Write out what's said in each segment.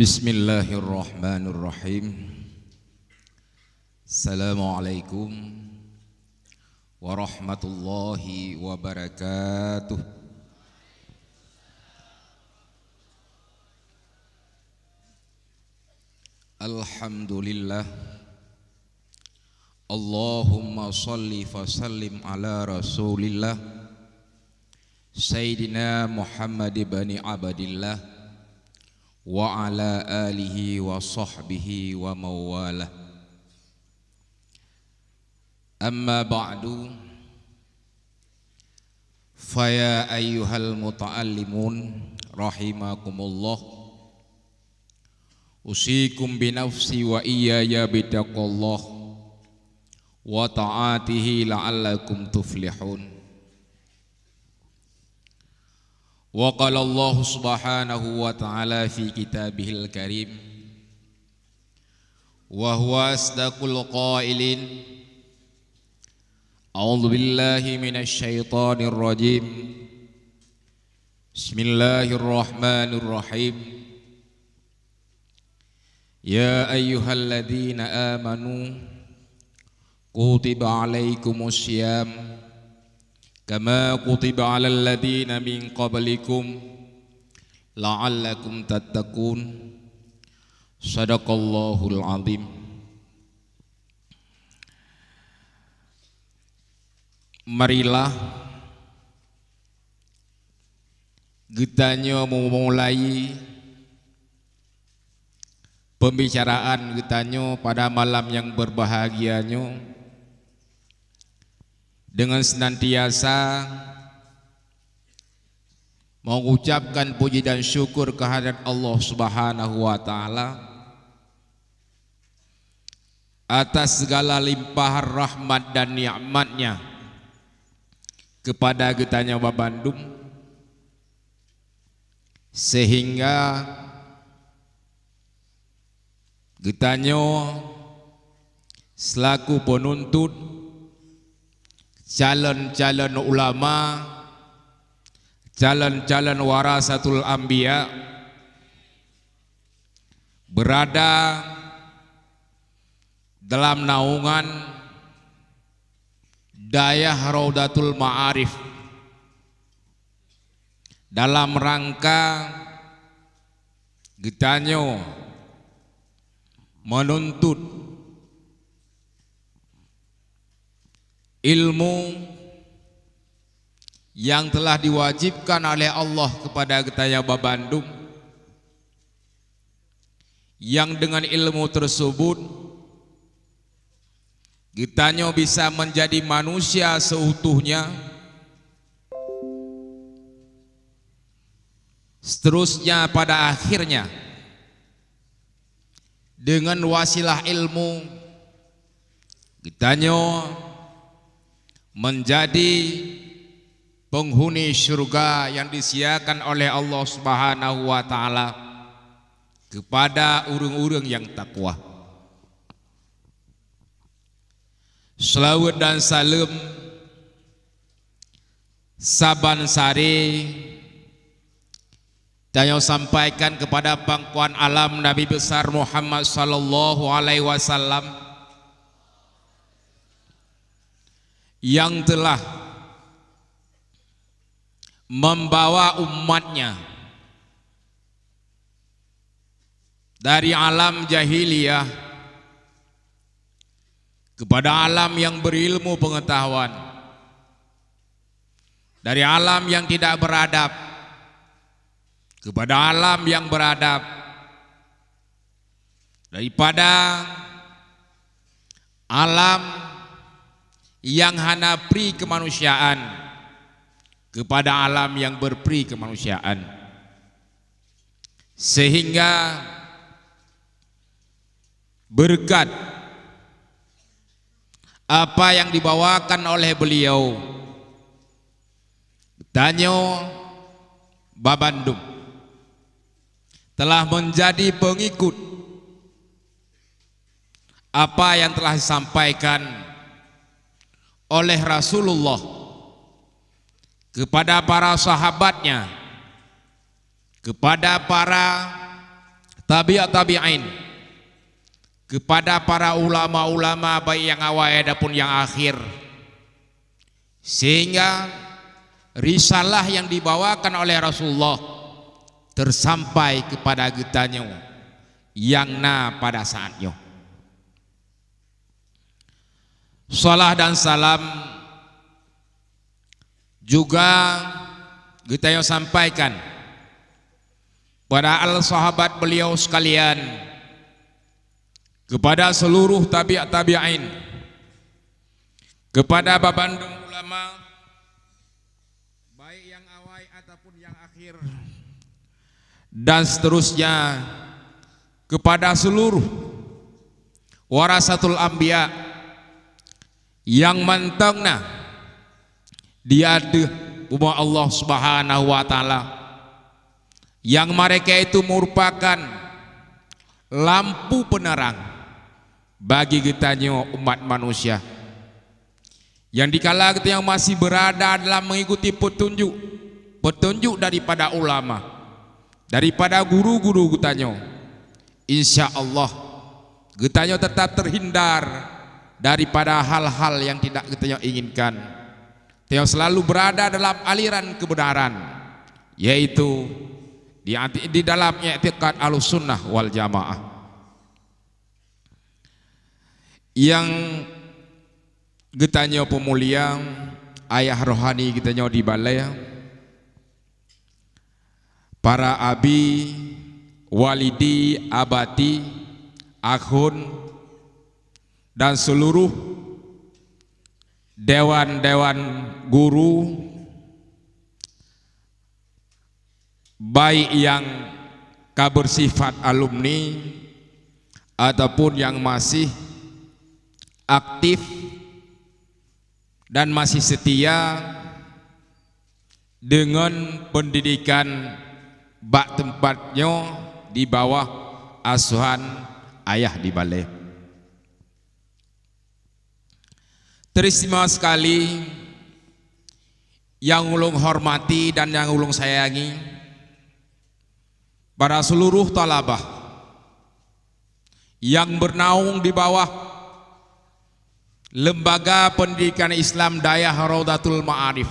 Bismillahirrahmanirrahim Assalamualaikum warahmatullahi wabarakatuh Alhamdulillah Allahumma salli fa sallim ala rasulillah Sayyidina Muhammad ibn Abadillah وعلى آله وصحبه ومواله أما بعد فيا أيها المتعلمون رحمكم الله أوصيكم بنفسي وإياي بتقوى الله وطاعته لعلكم تفلحون وقال الله سبحانه وتعالى في كتابه الكريم وهو أصدق القائلين أعوذ بالله من الشيطان الرجيم بسم الله الرحمن الرحيم يا أيها الذين آمنوا كتب عليكم الصيام كما كتب على الذين من قبلكم لعلكم تتقون صدق الله العظيم marilah getanya memulai pembicaraan getanya pada malam yang berbahagianya dengan senantiasa mengucapkan puji dan syukur kehadirat Allah Subhanahu wa taala atas segala limpahan rahmat dan nikmatnya kepada kita nyawa Bandung sehingga kita nyawa selaku penuntut calon-calon ulama calon-calon warasatul anbiya berada dalam naungan Dayah Raudatul Ma'arif dalam rangka getanyo menuntut ilmu yang telah diwajibkan oleh Allah kepada kita Getayaba Bandung yang dengan ilmu tersebut kita nyo bisa menjadi manusia seutuhnya seterusnya pada akhirnya dengan wasilah ilmu kita nyo menjadi penghuni syurga yang disiakan oleh Allah Subhanahu wa taala kepada urung-urung yang takwa. Selawat dan salam Saban Sari dan yang sampaikan kepada pangkuan alam Nabi besar Muhammad sallallahu alaihi wasallam. yang telah membawa umatnya dari alam jahiliyah kepada alam yang berilmu pengetahuan dari alam yang tidak beradab kepada alam yang beradab daripada alam yang hana pri kemanusiaan kepada alam yang berpri kemanusiaan sehingga berkat apa yang dibawakan oleh beliau Tanyo Babandum telah menjadi pengikut apa yang telah disampaikan oleh Rasulullah kepada para sahabatnya kepada para tabi'at tabi'in kepada para ulama-ulama baik yang awal ada pun yang akhir sehingga risalah yang dibawakan oleh Rasulullah tersampai kepada getanya yang na pada saatnya Salah dan salam juga kita yang sampaikan kepada al-sahabat beliau sekalian kepada seluruh tabi'at tabi'ain kepada babandung ulama baik yang awal ataupun yang akhir dan seterusnya kepada seluruh warasatul ambiyah yang mantang nah dia ada rumah Allah Subhanahu wa taala yang mereka itu merupakan lampu penerang bagi kita umat manusia yang dikala kita yang masih berada dalam mengikuti petunjuk petunjuk daripada ulama daripada guru-guru kita -guru, insya Allah kita tetap terhindar daripada hal-hal yang tidak kita inginkan. Kita selalu berada dalam aliran kebenaran, yaitu di, di dalamnya etikat al-sunnah wal-jamaah. Yang kita pemulia, ayah rohani kita di balai, para abi, walidi, abati, akhun, dan seluruh dewan-dewan guru baik yang kabur sifat alumni ataupun yang masih aktif dan masih setia dengan pendidikan bak tempatnya di bawah asuhan ayah di balai Terima sekali yang ulung hormati dan yang ulung sayangi para seluruh talabah yang bernaung di bawah Lembaga Pendidikan Islam Dayah Raudatul Ma'arif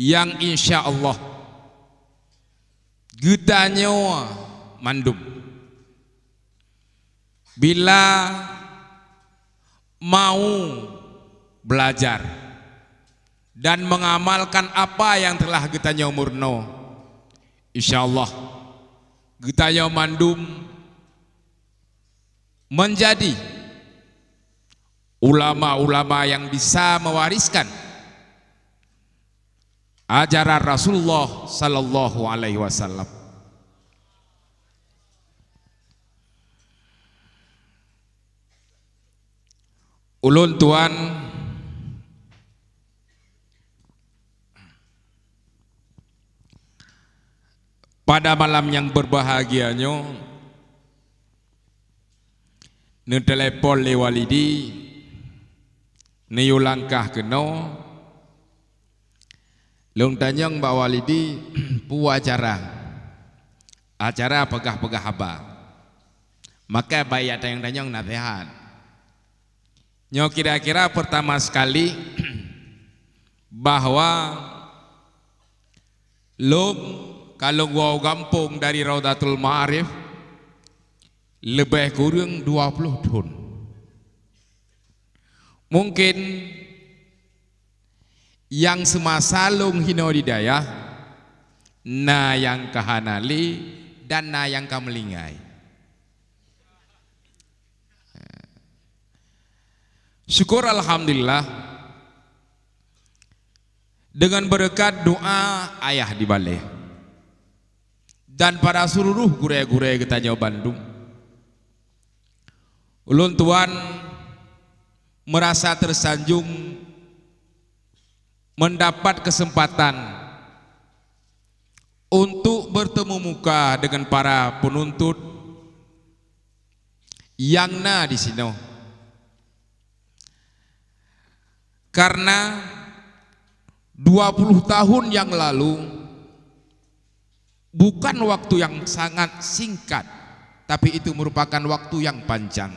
yang insya Allah gudanya mandum bila mau belajar dan mengamalkan apa yang telah kita nyomurno. Insya Allah kita nyomandum menjadi ulama-ulama yang bisa mewariskan ajaran Rasulullah Sallallahu Alaihi Wasallam. Ulun tuan pada malam yang berbahagianya ne telepon le walidi ne yulangkah keno lung tanyang ba walidi pu acara acara pegah-pegah haba maka bayat yang tanyang nasihat Nyo kira-kira pertama sekali bahwa lo kalau gua gampung dari Raudatul Ma'arif lebih kurang 20 tahun. Mungkin yang semasa lung hino didaya, na yang kahanali dan na yang kamelingai. Syukur Alhamdulillah dengan berkat doa ayah di balik dan para seluruh gure-gure kita jauh Bandung ulun tuan merasa tersanjung mendapat kesempatan untuk bertemu muka dengan para penuntut yang na di sini karena 20 tahun yang lalu bukan waktu yang sangat singkat tapi itu merupakan waktu yang panjang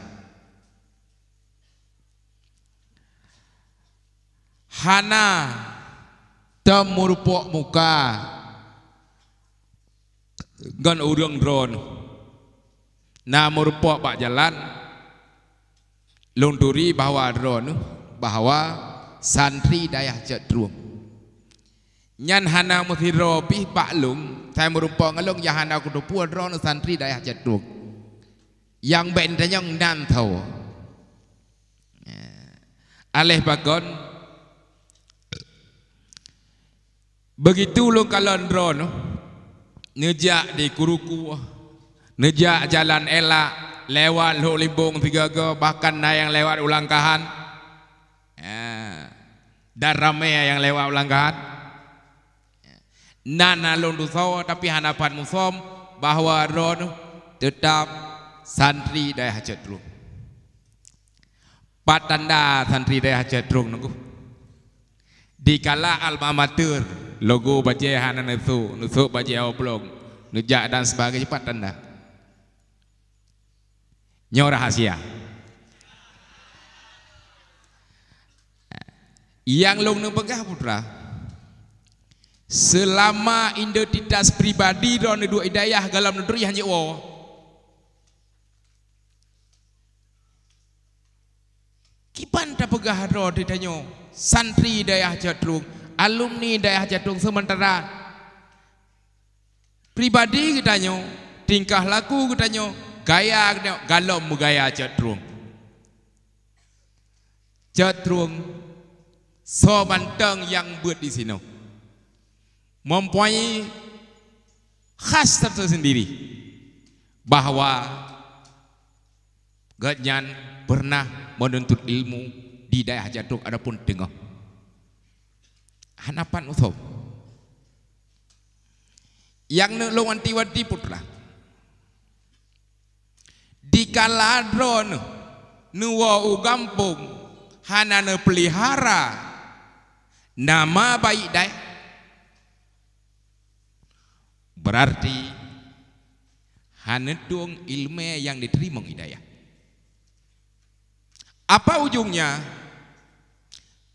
Hana temurpok muka gan urang drone namurpok pak jalan lunturi bahwa drone bahwa santri dayah jat drum nyan hana muthiro pi paklung tai merupa ngelung ya hana kudu pu drone santri dayah jat drum yang ben tanyang nan tau eh, alih bagon begitu lu kalau drone nejak di kuruku nejak jalan elak lewat lu limbung tiga bahkan na yang lewat ulangkahan dan ramai yang lewat langgar. Nana londo saw tapi hanapan musom bahwa ron tetap santri dari hajat dulu. Patanda santri dari hajat dulu nunggu. Di kala alma mater logo baje hanan itu nusu baje oplog, nujak dan sebagainya patanda. Nyorah rahasia. Yang long nang pegah putra. Selama identitas pribadi dan dua idayah dalam negeri hanya wo. Kipan tak pegah ro ditanyo santri dayah jatung, alumni dayah jatung sementara. Pribadi ditanyo tingkah laku kita ditanyo gaya galom gaya jatung. Jatung so banteng yang buat di sini mempunyai khas tersendiri bahawa Gajan pernah menuntut ilmu di daerah jatuh ada pun tengah hanapan utuh yang nak lawan tiwati putra di kaladron nuwa ugampung hanana pelihara Nama baik dai berarti hanetung ilmu yang diterima hidayah. Apa ujungnya?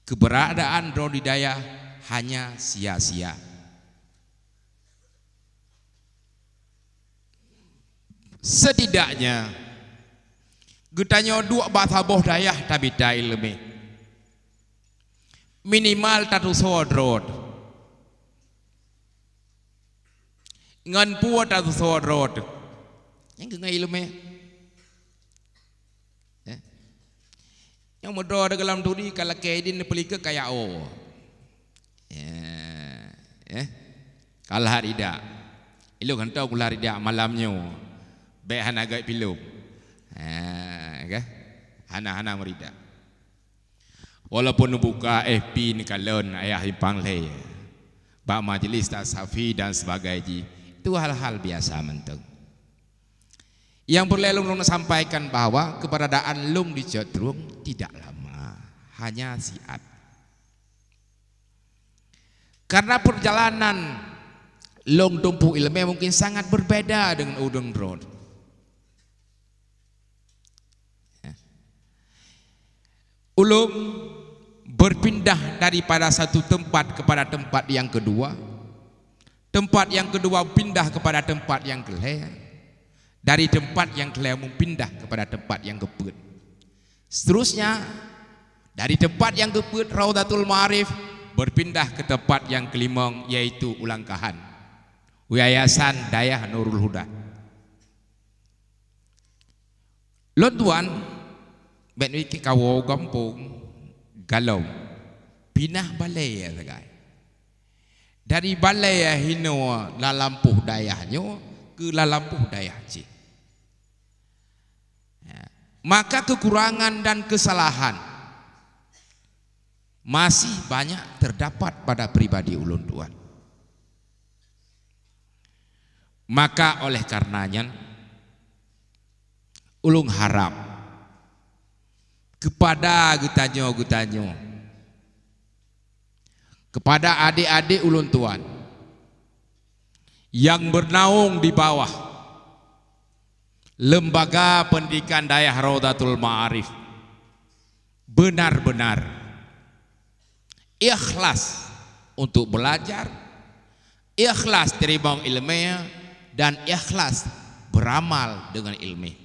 Keberadaan roh hidayah hanya sia-sia. Setidaknya Gutanya dua bahasa boh bodayah tapi dai lebih minimal satu road, Ngan puat satu sodrot. Yang kena ilmu. Eh? Yang mudah ada dalam turi kalau kaidin pelik ke kaya o. Eh, eh, kalau hari dah, ilu kan tahu kalau hari dah malamnya, baik hana pilu. Eh, kan? Hana-hana merida. Walaupun buka FB ni kalon ayah simpang leh. pak majlis tak safi dan sebagainya. Itu hal-hal biasa mentung. Yang perlu lung lung sampaikan bahawa keberadaan lung di Jodrung tidak lama. Hanya siat. Karena perjalanan lung tumpu ilmu mungkin sangat berbeda dengan Udeng drone. Ya. Ulung berpindah daripada satu tempat kepada tempat yang kedua tempat yang kedua pindah kepada tempat yang kelea dari tempat yang kelea pindah kepada tempat yang keput seterusnya dari tempat yang keput Raudatul Ma'arif berpindah ke tempat yang kelima, yaitu Ulangkahan Yayasan Dayah Nurul Huda Lontuan Benwiki kawo kampung kalau pinah balai ya sekai dari balai ya hino la lampu dayahnya ke la lampu dayah ci ya. maka kekurangan dan kesalahan masih banyak terdapat pada pribadi ulun tuan maka oleh karenanya ulung harap kepada gutanyo gutanyo kepada adik-adik ulun tuan yang bernaung di bawah lembaga pendidikan dayah Raudatul Ma'arif benar-benar ikhlas untuk belajar ikhlas terima ilmiah dan ikhlas beramal dengan ilmu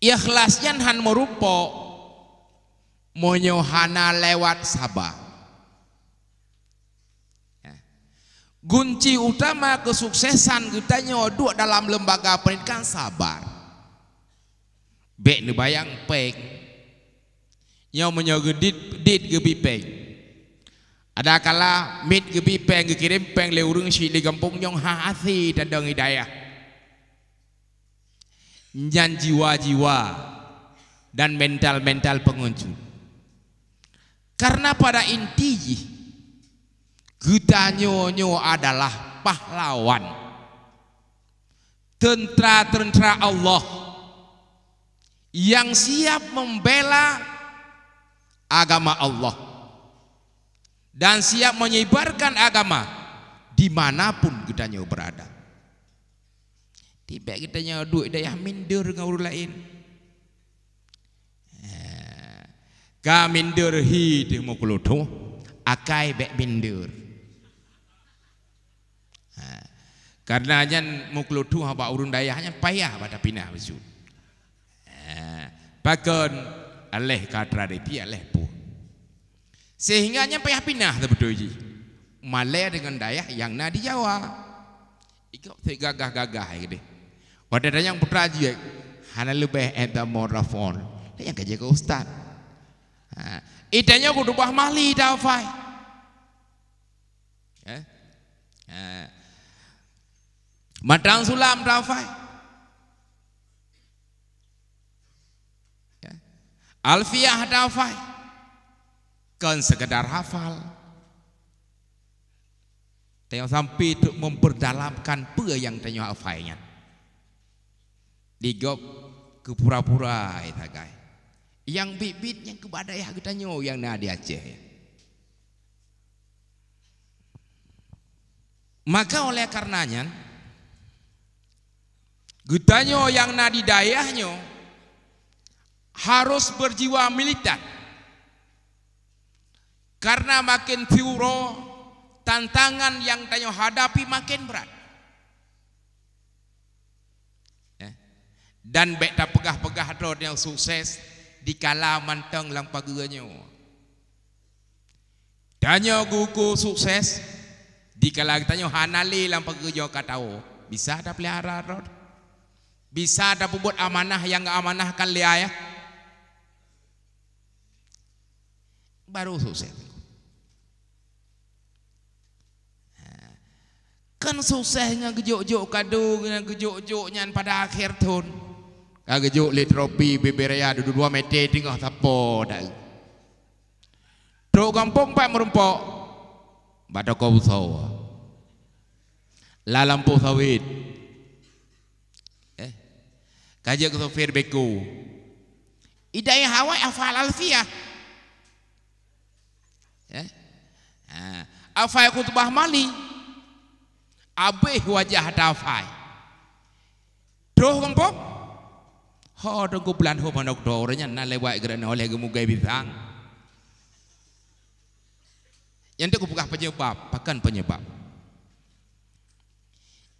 ikhlasnya han merupo menyohana lewat sabah Gunci ya. utama kesuksesan kita nyoduk dalam lembaga pendidikan sabar. Bek ni bayang pek. Nyau menyogu dit dit gebi pek. Ada kala mit gebi pek gekirim pek leurung urung si di kampung nyong ha asi tadang hidayah. dan jiwa-jiwa dan mental-mental pengunjung. Karena pada intinya kita nyonyo adalah pahlawan. Tentara-tentara Allah yang siap membela agama Allah dan siap menyebarkan agama dimanapun kita berada. Tiba kita tanya duit dah yang minder dengan orang lain. Ka eh, minder hi di mukulutu, akai bek minder. Eh, karena jen mukulutu apa urun dayahnya payah pada pindah masjid. Bagun eh, aleh kadra depi aleh pu. Sehingga nya payah pindah tu betul Malaya dengan dayah yang na di Jawa. Ikut gagah-gagah gitu. Wadah dah yang putra eh, aja. lebih eh, ada morafon. Dia yang kerja ke ustaz. Idenya ha. eh, aku dubah mahli dah fai. Ya. Ha. Madang sulam dah ya. Alfiah dah Kan sekedar hafal. Tengok sampai untuk memperdalamkan apa yang tanya hafainya. digop ke pura-pura itu guys yang bibitnya yang kebadai kita nyo yang na Aceh maka oleh karenanya gutanyo yang nadi dayahnya harus berjiwa militan karena makin tiuro tantangan yang tanyo hadapi makin berat dan baik tak pegah-pegah tu yang sukses di kala manteng lang pagiranya tanya guku sukses di kala tanya hanali lang pagiranya kata bisa ada pelihara tu bisa ada pembuat amanah yang amanah kan lia ya baru sukses ha. kan susahnya gejok gejok kadung dengan gejok gejoknya pada akhir tahun Kagejuk le tropi beberaya duduk dua meter tengah sapo dai. Tok kampung pak merempok. Bada kau sawa. Lalam po sawit. Eh. Kaje ke sofir beku. Idai hawa afal alfia. Eh. Ha. Afai kutubah mali. Abih wajah tafai. Tok kampung Ha tunggu pelan ho pandok orangnya nak lewat gerana oleh gemugai bisang. Yang tu buka penyebab, pakan penyebab.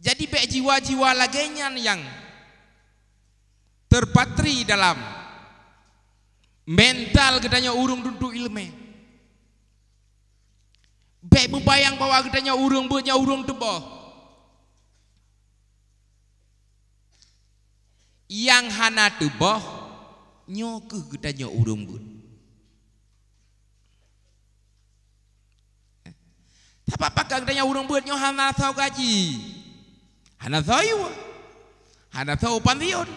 Jadi baik jiwa-jiwa lagenya yang terpatri dalam mental gedanya urung duduk ilmu. Baik membayang bahwa gedanya urung buatnya urung tebal. yang hana tubuh nyoku kita nyok urung bun. Eh, Tapi apa kang tanya urung bun nyok hana tau gaji, hana tau iwa, hana tau pantiun,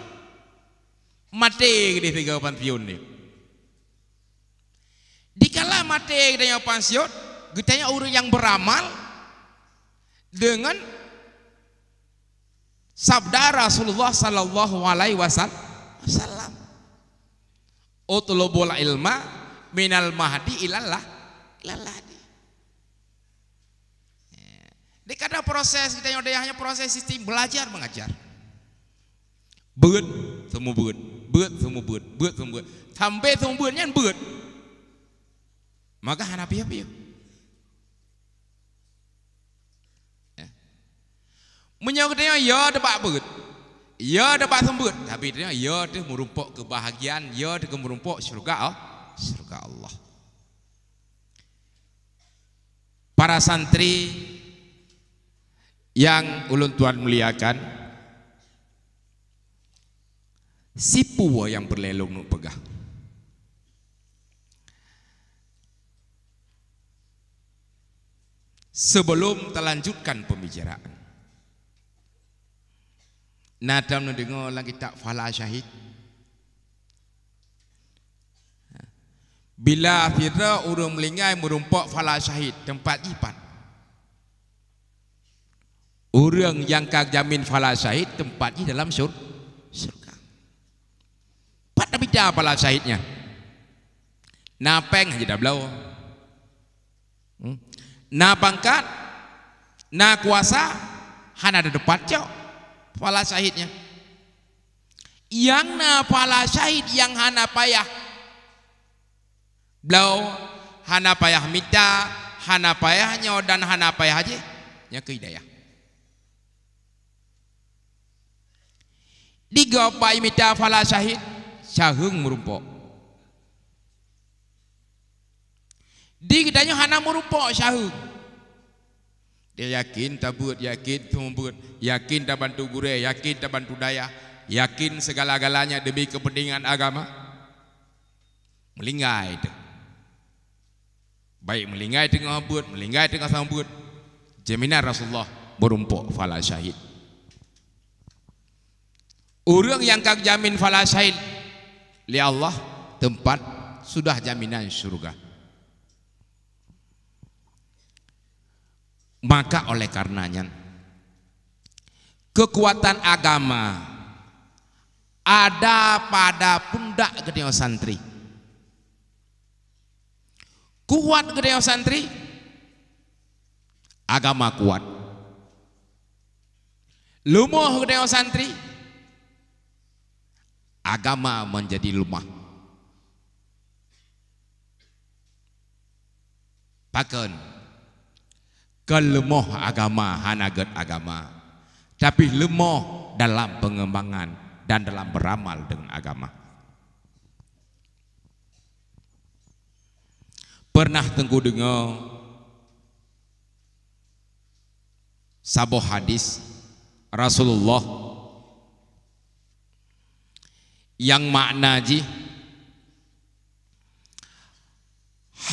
mati gede tiga pantiun ni. Dikala mati gede nyok pantiun, kita nyok urung yang beramal dengan Sabda Rasulullah sallallahu alaihi wasallam. Oh, Utlubul ilma minal mahdi ilallah ilallah di. Eh, di kada proses kita nyodai hanya proses sistem belajar mengajar. Beut semua beut, beut semua beut, beut semua beut. Sampai semua beutnya beut. Maka hanapi apa Ya. Menyangka tanya, ya dapat apa? Ya dapat sembut. Tapi tanya, ya itu merumpuk kebahagiaan, ya itu merumpuk syurga Allah. Oh, syurga Allah. Para santri yang ulun tuan muliakan, sipu yang berlelong nuk pegah. Sebelum terlanjutkan pembicaraan, Nada nu dengar lang kita fala syahid. Ha. Bila akhirnya urung melingai merumpok fala syahid tempat ipan. Urung yang kag jamin fala syahid tempat di dalam sur surga. Pat nabi dia fala syahidnya. Napeng aja dah belau. Hmm? Na pangkat, na kuasa, hana ada depan cok pala syahidnya. Yang na pala syahid yang hana payah. Blau hana payah mita, hana payahnya dan hana payah aje. Nya kehidayah. Diga pai mita pala syahid syahung merumpok. Di kedanya hana merumpok syahung. Dia yakin tak buat, yakin tak buat, yakin tak bantu gure, yakin tak bantu daya, yakin segala-galanya demi kepentingan agama. Melingai itu. Baik melingai tengah buat, melingai tengah sama buat. Jaminan Rasulullah berumpuk falah syahid. Orang yang kau jamin falah syahid. Lihat Allah tempat sudah jaminan syurga. Maka oleh karenanya kekuatan agama ada pada pundak gedeo Santri. Kuat gedeo Santri, agama kuat. Lumuh gedeo Santri, agama menjadi lumah. Pakai kelemah agama hanagat agama tapi lemah dalam pengembangan dan dalam beramal dengan agama pernah tengku dengar sabuh hadis Rasulullah yang makna ji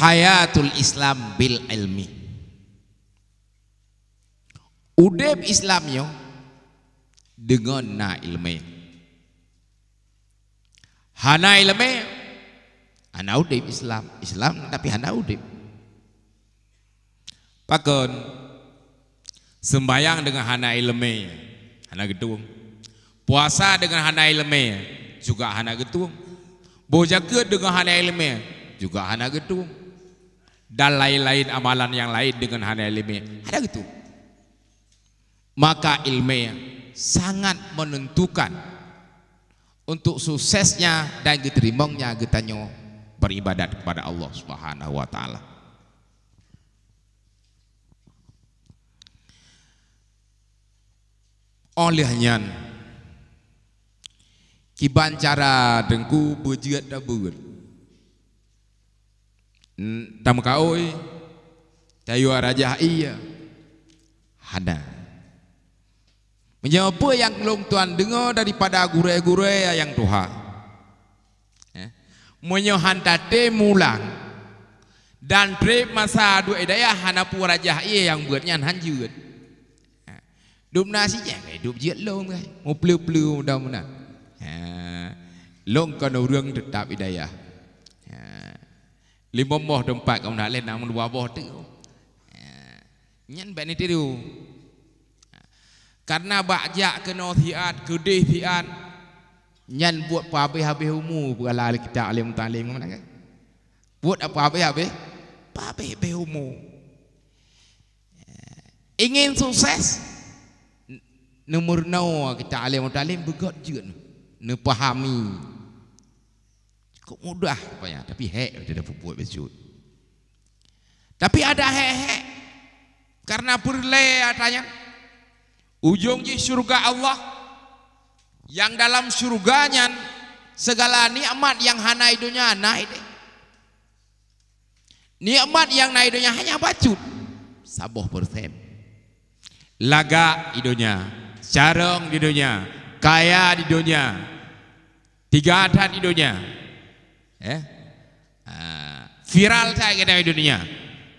hayatul islam bil ilmi Udep Islamnya dengan na ilmu. Hana ilmu, hana udep Islam, Islam tapi hana udep. Pakon sembayang dengan hana ilmu, hana gedung. Puasa dengan hana ilmu juga hana gedung. Bojaka dengan hana ilmu juga hana gedung. Dan lain-lain amalan yang lain dengan hana ilmu, hana gedung maka ilmiah sangat menentukan untuk suksesnya dan diterimanya getanyo beribadat kepada Allah Subhanahu wa taala. Olehnya kibancara cara dengku bejet da beul. Tamkaoi eh? tayu raja iya. Hadang Menjawab apa yang long tuan dengar daripada gurai-gurai yang tuha, Eh? Menyohan tate mulang. Dan trip masa dua edaya hana pura raja yang buatnya hancur. Kan. Eh? Dup nasi je, eh, dup je long kan. Mau oh, pelu-pelu mudah mudah. Eh? Long kan orang tetap edaya. Eh? Lima moh tempat kamu nak lihat namun dua tu. Nyan benitiru. itu karena bajak kena siat gedih siat nyen buat apa habis habis umur bukan ahli kita alim talim mana kan buat apa habis habis apa habis habis umur eh, ingin sukses nomor no kita alim talim begot juga ne pahami cukup mudah apa tapi hek dia dapat buat besut tapi ada hek hek karena berle katanya Ujung di surga Allah yang dalam surganya segala nikmat yang hana idunya nah ini nikmat yang nah idunya hanya bacut saboh persen laga idunya carong idunya kaya idunya tiga adat idunya eh ah, viral saya kena idunya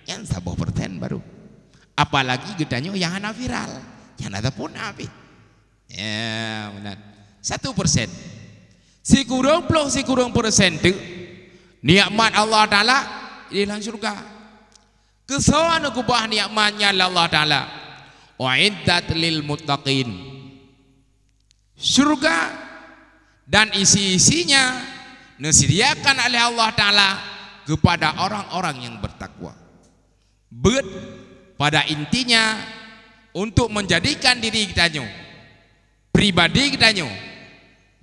yang saboh persen baru apalagi getanya yang hana viral yang ada pun api. Ya, benar. Satu persen. Si kurung puluh, si kurung persen tu, niakmat Allah Ta'ala, dia dalam syurga. Kesuan kubah niakmatnya Allah Ta'ala. Wa Wa'iddat lil mutaqin. Syurga dan isi-isinya disediakan oleh Allah Ta'ala kepada orang-orang yang bertakwa. Bet pada intinya untuk menjadikan diri kita nyu pribadi kita nyu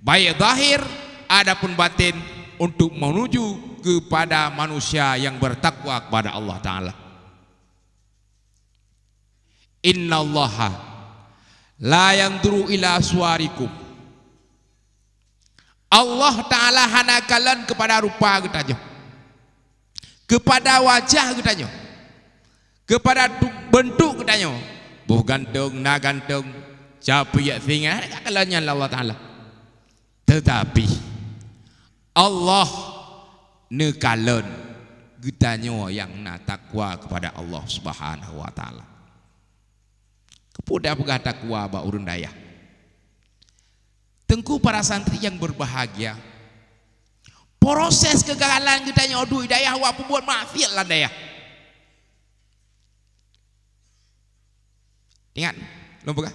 baik zahir adapun batin untuk menuju kepada manusia yang bertakwa kepada Allah taala innallaha la yanduru ila suarikum Allah taala hanakalan kepada rupa kita nyu kepada wajah kita nyu kepada bentuk kita nyu buh gantung, na gantung, capi ya singa, kalanya Allah Taala. Tetapi Allah kita gitanya yang na takwa kepada Allah Subhanahu Wa Taala. Kepada apa takwa ba urun daya? Tengku para santri yang berbahagia. Proses kegagalan kita nyodoh hidayah wa pembuat mafiat lah dayah. Ingat, lumpuhkah?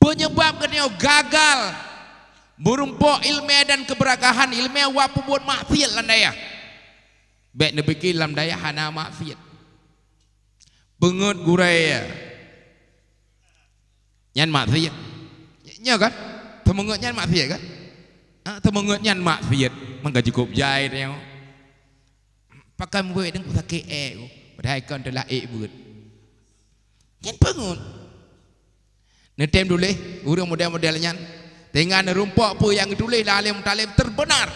Penyebab kena gagal berumpuk ilmu dan keberkahan ilmu wapu buat maksiat lah daya. Bek ne pikir lam daya hana maksiat. Pengut gurai ya. Nyan maksiat. Nya kan? Temengut nyan maksiat kan? Ha, temengut nyan maksiat. Mengga cukup jahit ya. Pakai mwe dengan sakit eh. Padahal kan telah ikut. Ngan bangun. Netem dulu, urung model-model nyan. Dengan rumpok apa yang ditulis dalam lah talim terbenar.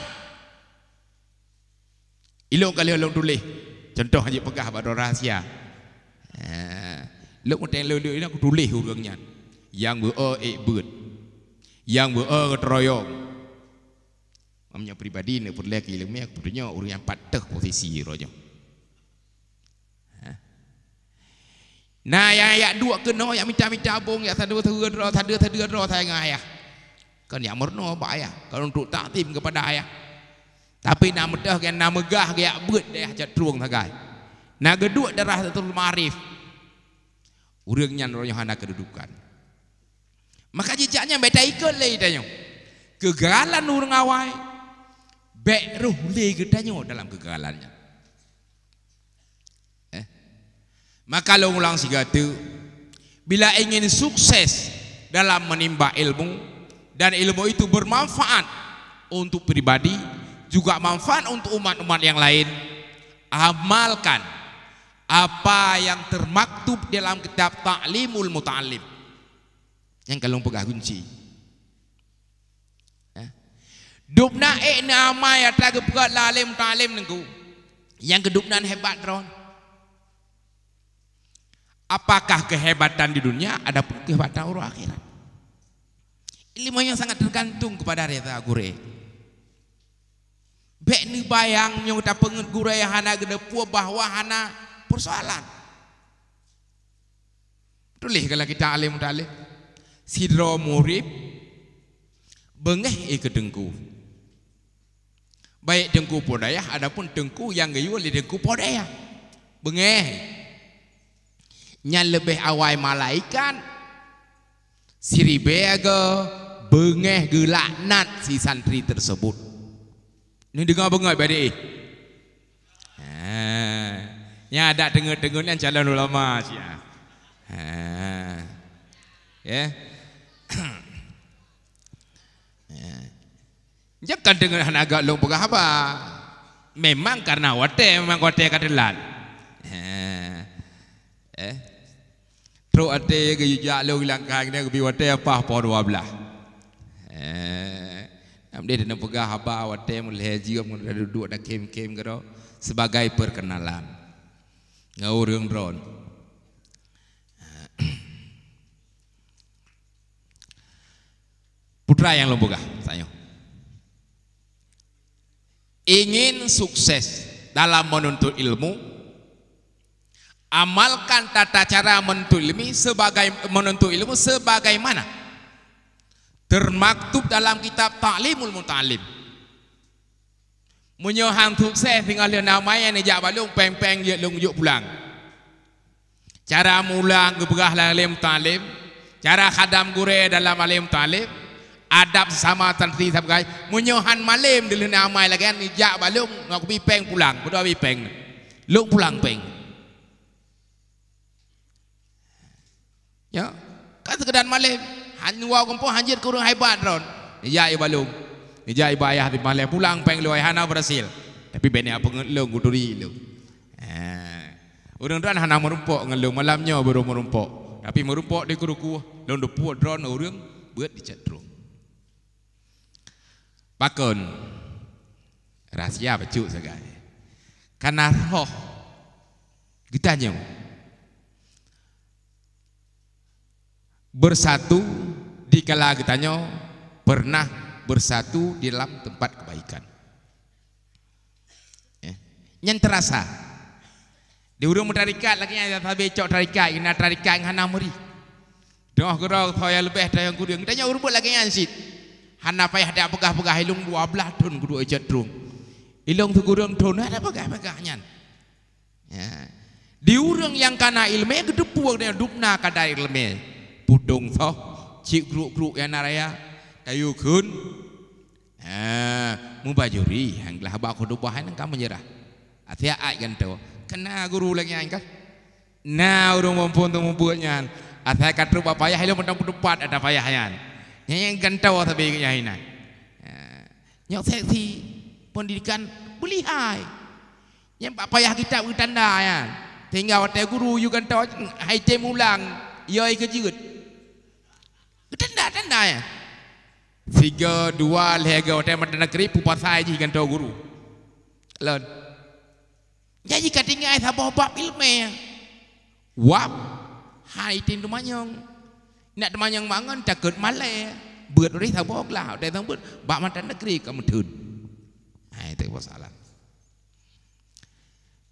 Ilung kali ulung tulis. Contoh aja pegah pada rahasia. Eh, lu mau tengok lu ini aku tulis hurungnya. Yang eh bu'a ikbut. Yang bu'a keteroyok. Amnya pribadi ni perlu lagi ilmu aku punya urung yang patah posisi rojong. ya, ya, ya, ya, ya. ya. dua ngai, kan ya. tapi nama dah yang nama gah yang buat dia hajat truang tagai nah kedua darah satul marif uringnya rohana kedudukan maka jejaknya beta ikut lei tanyo kegagalan urang awai be ruh lei ke dalam kegagalannya Maka lo ulang si gatu. Bila ingin sukses dalam menimba ilmu dan ilmu itu bermanfaat untuk pribadi juga manfaat untuk umat-umat yang lain amalkan apa yang termaktub dalam kitab ta'limul muta'alim yang kalau pegah kunci eh? dupna ikna amai atas kepegat lalim nengku yang kedupnan hebat drone Apakah kehebatan di dunia ada pun kehebatan urus akhirat. Ilmu yang sangat tergantung kepada rita gure. Bek ni bayang yang kita pengegurai hana gede puah bahwa hana persoalan. Tulis kalau kita alim dalih. Sidro murib bengeh eh dengku. Baik dengku podaya, ada pun dengku yang gayu oleh dengku podaya. Bengeh nyan lebih awal malaikan siri bege bengeh gelaknat nat si santri tersebut ini dengar bengai badi eh ni ha. ada dengar-dengar yang jalan ulama ha. Ha. ya ya yeah. Jangan dengar agak lupa apa. Memang karena wate memang wate kadelan. Eh. Teruk hati yang ke jejak lu hilangkan ni Kepi watai apa apa dua belah eh, Nam dia dengan pegah habar watai Mulai haji om kena duduk dah kem-kem ke Sebagai perkenalan Ngawur yang drone eh, Putra yang lu pegah Tanya Ingin sukses dalam menuntut ilmu, amalkan tata cara menuntut ilmu sebagai menuntut ilmu sebagaimana termaktub dalam kitab Ta'limul Muta'lim menyohan sukses tinggal dia nama yang nejak balung peng-peng dia lungjuk pulang cara mula ngeberah dalam Muta'lim cara khadam gure dalam alim Muta'lim adab sama tanti sabgai menyohan malim dia nama yang nejak balung ngeberah peng pulang berdua peng lung pulang peng Ya. Kan sekedar malam. Hanya orang pun hanjir kurung hebat ron. Ya ya balu. Ya ibu ayah di malam pulang peng lu ayah berhasil. Tapi bini apa ngelung guduri lu. Eh. Orang dan hana merumpok ngelung malamnya baru merumpok. Tapi merumpok di kuruku. Lu ndu puat ron orang buat di catru. Pakun. Rahsia pecuk sekali. Karena roh. Kita nyong. bersatu di kala getanyo pernah bersatu di dalam tempat kebaikan. Ya. Yang terasa di urung tarikat lagi ada tabe cok tarikat ina tarikat ngana muri. Doh gero toya lebih dari yang kudung getanyo urbut lagi ansit. Hana payah dak pegah-pegah ilung dua belah tun ejat drum. Ilung tu kudung tun ada pegah-pegahnya. Ya. Di urung yang kana ilme gedepuak dengan dupna kadai ilme pudung tho cik kru kru yang naraya kayu kun mu bajuri hang lah ba ko dubah nang kam menyerah atia ai kan tu kena guru lagi yang kan Nah, udah mampun tu mampun nyan atia katru ba payah hilo mentang kudupat ada payahnya. Yang yang kan tapi nyai nan nyok seksi pendidikan beli hai nyang ba payah kita utanda ya tinggal waktu guru yu kan hai te mulang yoi kejut Tenda-tenda ya. Tiga, dua, lehaga, otak mata negeri, pupas saya je ikan tahu guru. Lain. Jadi katanya saya sabar bab ilmu ya. Wap, hai tin manyong. Nak temanyong bangun, takut malay ya. Buat dari sabar lah, otak yang buat, bab mata negeri, kamu tun. Hai, itu pasalan.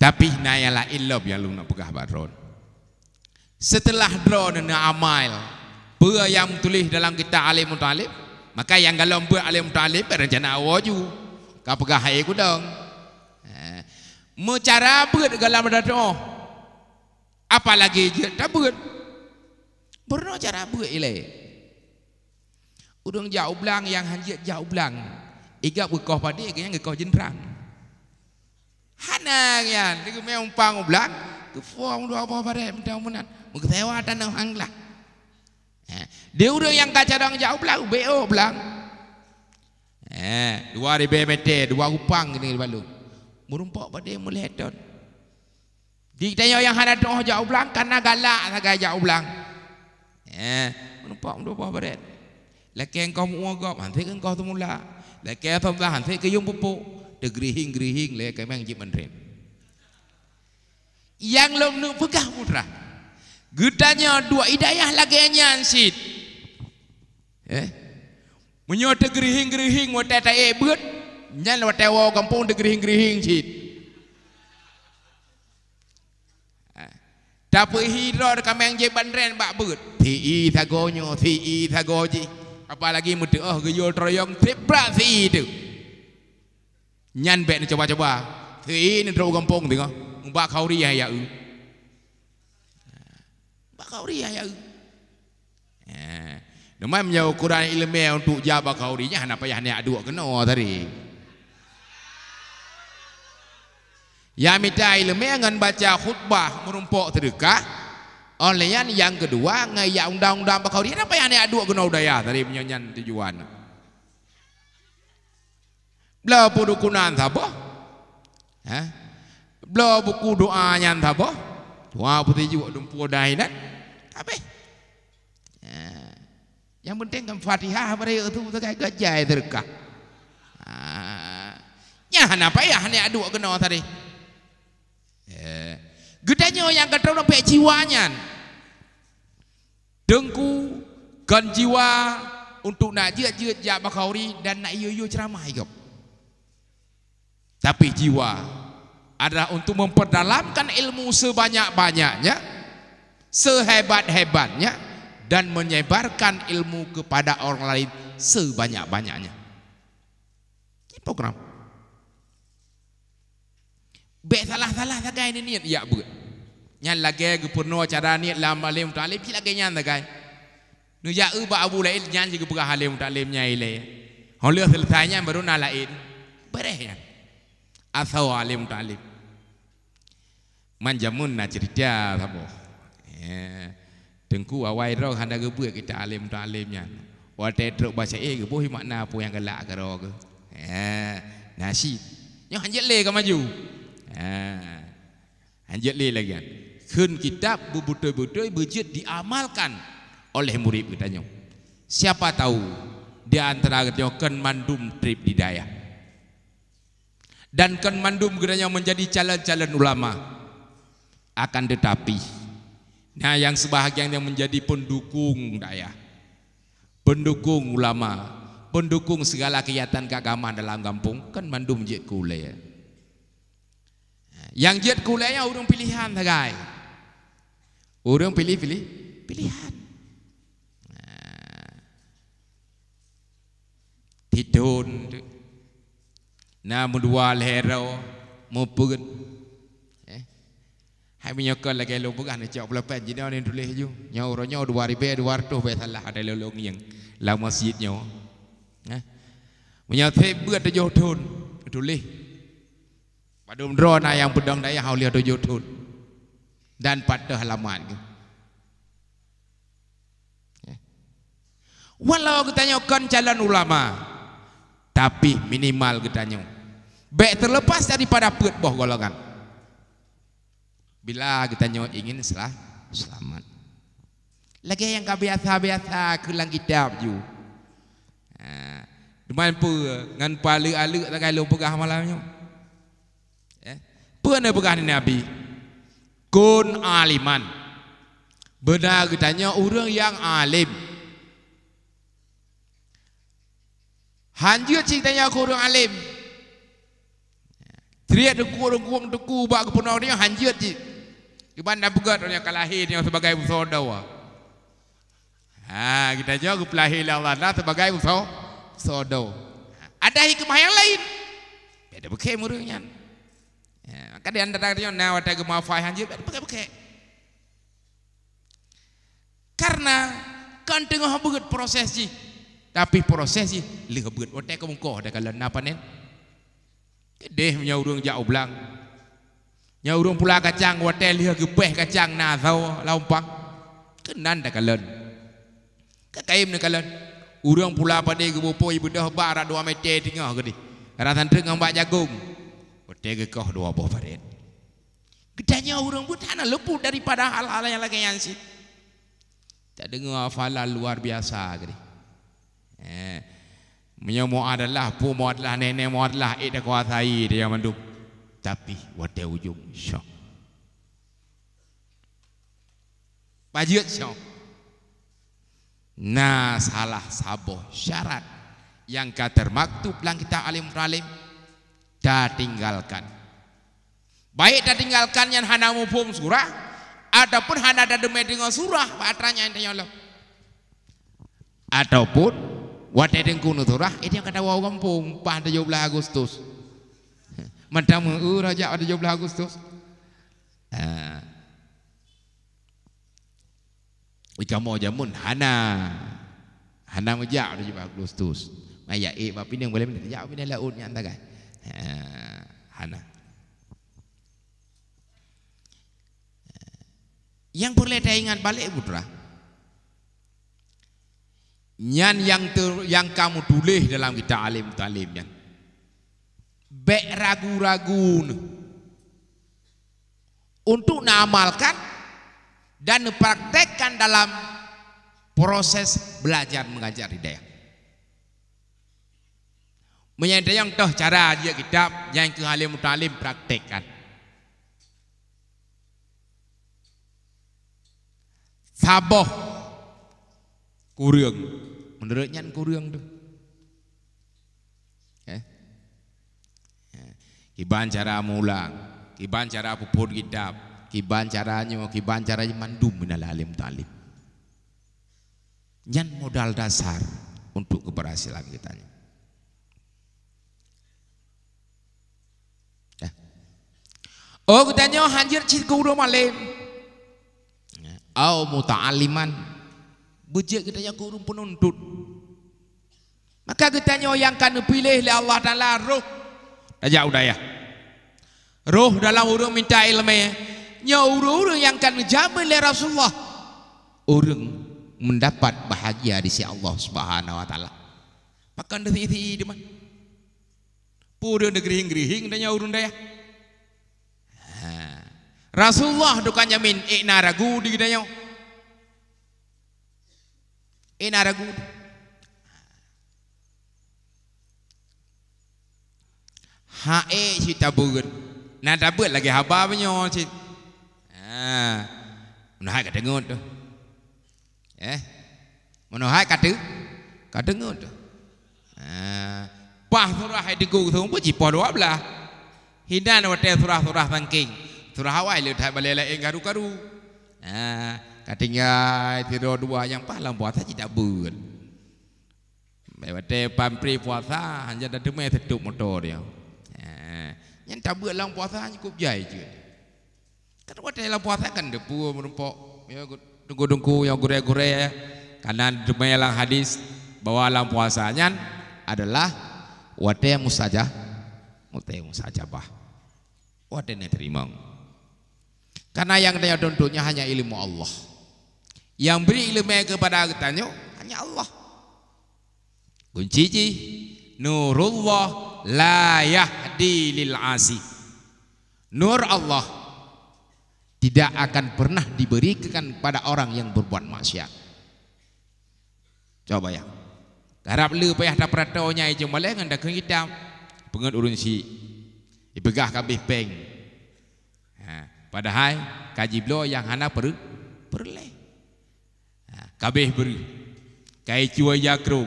Tapi, naya lah ilob yang lu nak pegah badron. Setelah drone dan amal, apa yang tulis dalam kita alim mutalib Maka yang kalau buat alim mutalib Berencana awal juga Kau pegang air kudang eh, Macara buat dalam berdata oh. Apalagi je tak buat Pernah cara buat ilai Udung jauh belang yang hanjit jauh belang Iga berkau padi Iga yang berkau jenderang Hanang yang Dia memang pang belang Tu form dua apa pada Minta umunan Muka tanah hang lah. Dia urut yang kaca orang jauh pula, BO pula. Eh, dua ribu BMT, dua upang ni balu. Merumpak pada dia mulai hadon. Dia tanya yang ada tengah jauh pula, karena galak sangat jauh pula. Eh, merumpak dua buah berat. Laki yang kau mua gop, hantik yang kau temula. Laki yang kau mula, hantik ke yung pupuk. Dia gerihing-gerihing, laki yang jip menerim. Yang lo menunggu pegah putra. Gutanya dua idayah lagi yang nyansit. Eh? Munyo grihing grihing wate ta e kampung te grihing grihing sit. Tapi hidro de kameng je bandren bak bet. Ti i tagonyo ti Apalagi mutu oh geyo troyong tepra si itu. Nyan bet coba-coba. Ti i ne kampung tengok. Mbak kau ri ya Demai menjawab ukuran ilmiah untuk jaba kaurinya hanya payah ni adua kena tadi. Ya minta ilmiah dengan baca khutbah merumpok terdekat. Olehan yang kedua ngaya undang-undang bakau dia apa yang ni adua kena udah Tadi dari menyanyian tujuan. Bla dukunan kunan sabo. Ha? Bla buku doa nyan sabo. Tua putih juga dumpu dahinan. Apa? Ha yang penting kan fatihah pada itu tu kan gajah terka ha. ya kenapa ya ini aduk kena tadi eh. gedanya yang kata orang pek jiwanya dengku kan jiwa untuk nak jiat-jiat jiat bakauri dan nak iyo-iyo ceramah ikut tapi jiwa adalah untuk memperdalamkan ilmu sebanyak-banyaknya sehebat-hebatnya dan menyebarkan ilmu kepada orang lain sebanyak-banyaknya. Ini program. Baik salah-salah saja ini niat. Ya, bukan. Yang lagi gepurno acara niat lam alim talib, sila lagi yang lagi. Nujak uba abu lain, yang juga buka halim talibnya ini. Oleh selesainya baru nalain. Bereh ya. Asaw alim talib. Manjamun na cerita. Ya. Yeah. Tengku awai roh handa gebu kita alim tu alimnya. Wah tetruk baca eh gebu makna apa yang gelak ke roh ke? Eh, nasi. Yang hanjat le maju. Eh, hanjat le lagi. Kan? Kun kitab bubutoi-butoi bujut diamalkan oleh murid kita nyong. Siapa tahu di antara kita kan mandum trip di daya. Dan kan mandum kita menjadi calon-calon ulama. Akan tetapi, Nah yang sebahagian yang menjadi pendukung daya Pendukung ulama Pendukung segala kegiatan keagamaan dalam kampung Kan mandum jid kulai ya. Yang jid kulai yang orang pilihan tagai Orang pilih-pilih Pilihan tidur. Nah mudua lero Mupugun Hai menyokong lagi lo bukan nak cakap pelapan jadi orang yang tulis je. Nyawa orang nyawa dua ribu, dua ratus bayar salah ada lo long yang lah masjid nyawa. Minyak ha? teh buat tujuh tahun tulis. Pada umroh yang pedang daya hau lihat tujuh tahun dan pada halaman. Ha? Walau kita nyokong jalan ulama, tapi minimal kita nyokong. Baik terlepas daripada perut boh golongan. Bila kita nyawa ingin selah, selamat. Lagi yang kau biasa-biasa kelang kita ju. Ha, Demain pu dengan pale ale tak kalau pegah malamnya. Eh, pu ne pegah ni nabi. Kun aliman. Benar kita orang yang alim. Hanjut cik tanya orang alim. Teriak orang dekuk dekuk buat kepenuhan dia hanjut cik. Iban dah pegat orang yang kalahir yang sebagai bersaudara. Ha, kita jauh pelahir Allah lah sebagai bersaudara. Ha, ada hikmah yang lain. Beda bukai murunya. Ya, maka dia anda tanya, nah wadah gemah fahyan juga, beda bukai Karena kan tengah buat proses sih. Tapi proses sih, lebih begitu. Wadah kemungkoh, ada kalau napa nen. Dia urung jauh belakang. Nya urung pula kacang hotel dia ke peh kacang na zau lompang. Kenan dah kalen. Ke kaim ne kalen. Urung pula pade ke bopo ibu dah barat dua meter tengah ke di. Rasan tereng ambak jagung. Hotel ke kau dua buah parit. Kedanya urung pun tanah leput daripada hal-hal yang lagi yang si. Tak dengar hafalan luar biasa ke di. Eh. Menyemua adalah, pun adalah, nenek mu adalah, ikhda kuasai dia mendukung tapi wadah ujung syok pajut syok nah salah saboh syarat yang kata termaktub lang kita alim ralim dah tinggalkan baik dah tinggalkan yang hana mumpum surah adapun hana dah demai dengan surah patranya yang tanya ataupun wadah dengkunu surah eh, itu yang kata wawam pada 17 Agustus macam uh, Rajab ada 17 Agustus. Ha. Ah. Ikamo jamun hana. Hana majak ada 17 Agustus. Maya eh bapak pinang boleh minta. Ya bapak pinang laut kan? ah, ah. yang tak kan. Ha. Hana. Yang boleh saya ingat balik putra. Nyan yang ter, yang kamu tulis dalam kitab alim talim yang Be ragu-ragu untuk naamalkan dan praktekkan dalam proses belajar mengajar hidayah. Menyadari toh cara dia kitab yang ke halim mutalim praktekkan. Saboh kurang menurutnya kurang tuh Kiban cara mulang, kiban cara pupur kitab, kiban caranya, kiban caranya mandu minal alim talib. Yang modal dasar untuk keberhasilan kita. Ya. Oh, kita nyo hancur cik guru malim. Oh, ya. aliman, Bujik kita nyo guru penuntut. Maka kita nyo yang kanu pilih oleh Allah Ta'ala roh Aja udah ya. Roh dalam urung minta ilmu ya. Nya urung yang kan jamil ya Rasulullah. Urung mendapat bahagia di sisi Allah Subhanahu Wa Taala. Pakai dari itu di mana? Puri negeri negeri hing dan urung daya. Ha. Rasulullah dukan jamin ina eh, ragu di dunia. Ina eh, ragu. Di. Ha'e si taburun. Nak tabut lagi habar punya si. Ha. Nak hak dengut tu. Eh. Mano hak kata? Kata dengut tu. Ha. Pah surah hai digu tu pun jipo dua belah. Hidan wa teh surah-surah tangking. Surah hawai le tak balai lain garu-garu. Ha. Ah. Katanya tidur dua yang pahlawan puasa tidak burun. Bapak teh pampri puasa hanya ada demai setup motor yang. Yang tak buat dalam puasa cukup jai je. Kan buat dalam puasa kan depur merumpok. Ya, Tunggu-tunggu yang gure-gure ya. Karena demayalah hadis bahwa dalam puasanya adalah wate musaja wate musaja bah wate ne terima karena yang dia tuntutnya hanya ilmu Allah yang beri ilmu kepada kita hanya Allah kunci ji nurullah la yahdi lil azi. Nur Allah tidak akan pernah diberikan kepada orang yang berbuat maksiat. Coba ya. Karap le payah dah peratonya je malah dengan dak hitam. Pengen urun si. Ibegah kabeh peng. Ha, padahal kaji blo yang hana per perle. Ha, kabeh beri. Kai cuai krum.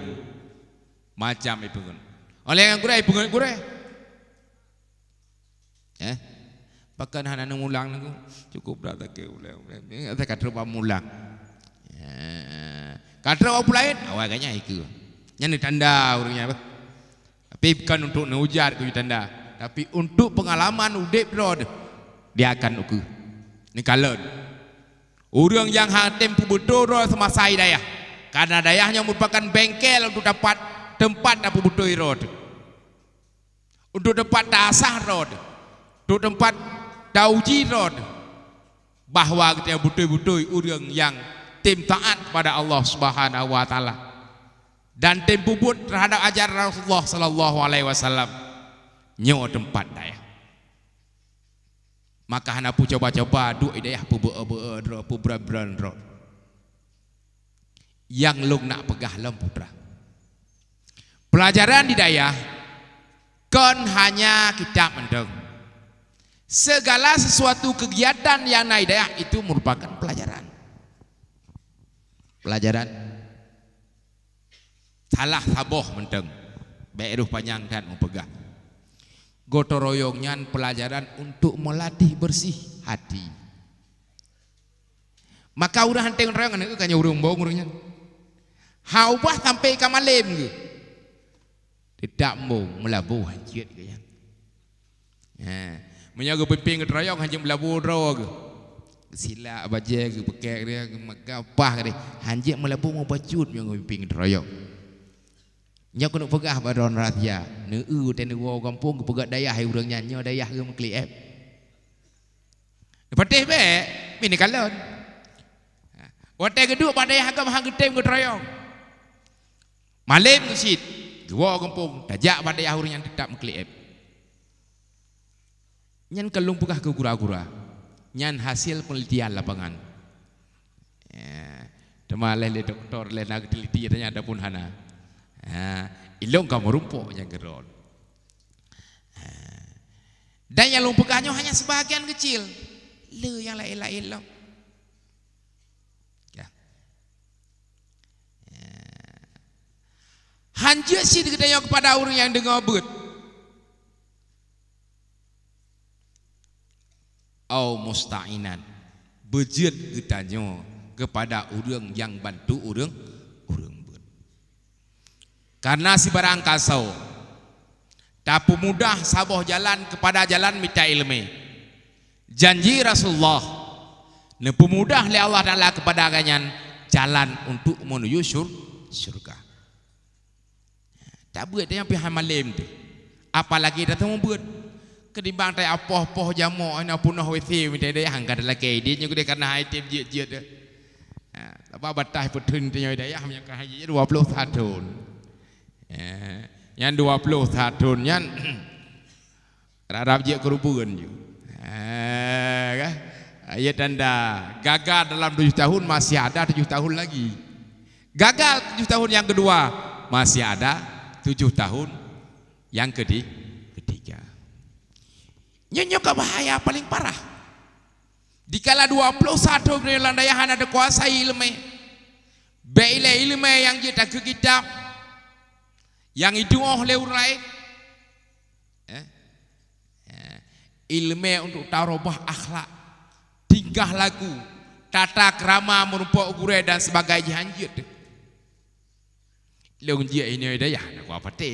Macam ibegah. Oleh yang kurai bunga kurai. Eh? Pakai hana mulang nang cukup dah tak kau leh. Ada kader apa mulang? Kader apa ya. lain? Awak kanya ikut. Yang ni tanda urungnya Tapi bukan untuk nujar tu tanda. Tapi untuk pengalaman udik road dia akan uku. Ni kalau Urung yang hatim pun betul semasa daya. Karena dayahnya merupakan bengkel untuk dapat tempat Abu Butoi Road. Untuk tempat Dasah Road. Untuk tempat Dauji Road. Bahawa kita butoi-butoi orang yang tim taat pada Allah Subhanahu Wa Taala dan tim bubut terhadap ajaran Rasulullah Sallallahu Alaihi Wasallam nyawa tempat daya. Maka hendak pun coba-coba duk idayah pubu pubu pubu pubu pubu pubu pubu pubu pubu pubu pubu pubu pubu pubu pelajaran di daya kon hanya kita mendeng segala sesuatu kegiatan yang naik daya itu merupakan pelajaran pelajaran salah saboh mendeng beruh panjang dan mempegah Gotoroyongnya pelajaran untuk melatih bersih hati maka urang hanteng royongan kan urang bau urangnya haubah sampai ka malem tidak mau melabuh hancur ke ya. Ha. Menyaga pimpin ke terayang hancur melabuh roh ke. Silak baca ke pekek dia ke maka apa ke dia. Hancit melabu mau bacut menyaga pimpin ke terayang. Nya kena pegah pada orang rahsia. Nya u tenda wau kampung ke pegah dayah yang urang nyanyo dayah ke mengklik eh. Nya patih baik, minik kalon. Wata ha. kedua pada yang akan hang ketem ke Malam ke situ dua kampung dajak pada yahur yang tidak mengklik nyan kelung pukah ke gura-gura nyan hasil penelitian lapangan ya tema leh le doktor leh nak teliti tanya ada pun hana ha eh, ilong kamu rumpo yang geron eh, dan yang lumpukahnya hanya sebahagian kecil le yang lain-lain lah. Hanya si dia kepada orang yang dengar but. Au musta'inan. kita ditanya kepada orang yang bantu orang. Orang but. Karena si barang kasau. Tak pemudah sabah jalan kepada jalan minta ilmi. Janji Rasulullah. Nampu mudah oleh Allah dan Allah kepada aganyan jalan untuk menuju syur, syurga. Tak buat dia pihak malam tu. Apalagi dah temu buat. Kedibang tak apa-apa jamak ni punah WC minta dia hang kada lagi. Dia nyuk ha, dia kena haid tip jiet jiet. Ha, apa batah putun tu nyoi dia hanya kena haid 20 tahun. Ya, yang 20 tahun yang rarap jiet kerupuan ju. Ha, Ya tanda gagal dalam tujuh tahun masih ada tujuh tahun lagi. Gagal tujuh tahun yang kedua masih ada tujuh tahun yang ketiga. Nyonya ke bahaya paling parah. di dua puluh satu Landa yang hana de kuasa ilmu. Beile ilmu yang kita ke Yang itu oleh oh urai. Eh? Eh, ilmu untuk tarubah akhlak. Tingkah lagu. Tata kerama merupakan gure dan sebagainya. Hanjir dek long dia ini ada ya nak eh, ya, apa teh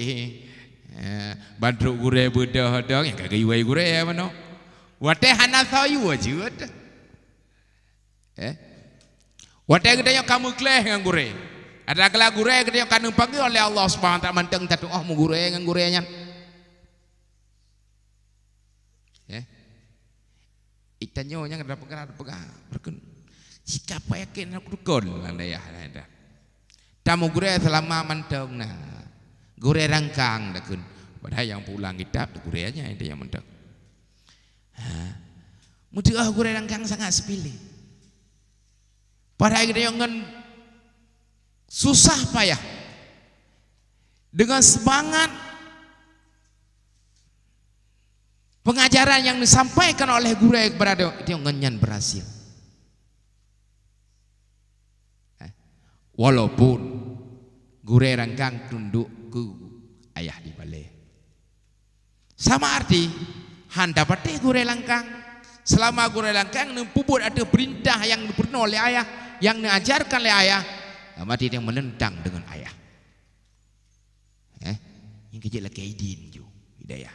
bantu gureh beda ada yang kagai way gureh mana wate hana sayu aja eh wate kita yang kamu kleh dengan gureh? ada kelak gureh kita yang kamu panggil oleh Allah subhanahu wa taala mendeng tatu oh mu gure dengan gurehnya? nya eh itanyo nya kada pegar pegar berken sikap yakin aku dukun landa ya landa tamu gure selama mendong na gure rangkang dakun padahal yang pulang kitab gure nya itu yang mendong ha mudi oh gure rangkang sangat sepilih padahal kita yang susah payah dengan semangat pengajaran yang disampaikan oleh guru yang berada itu ngenyan berhasil walaupun gure ranggang tundukku ayah di balai sama arti han dapat gure langkang selama gure langkang nempubut ada perintah yang dipernah oleh ayah yang diajarkan oleh ayah sama dia yang menentang dengan ayah eh yang kecil lah kaidin ju hidayah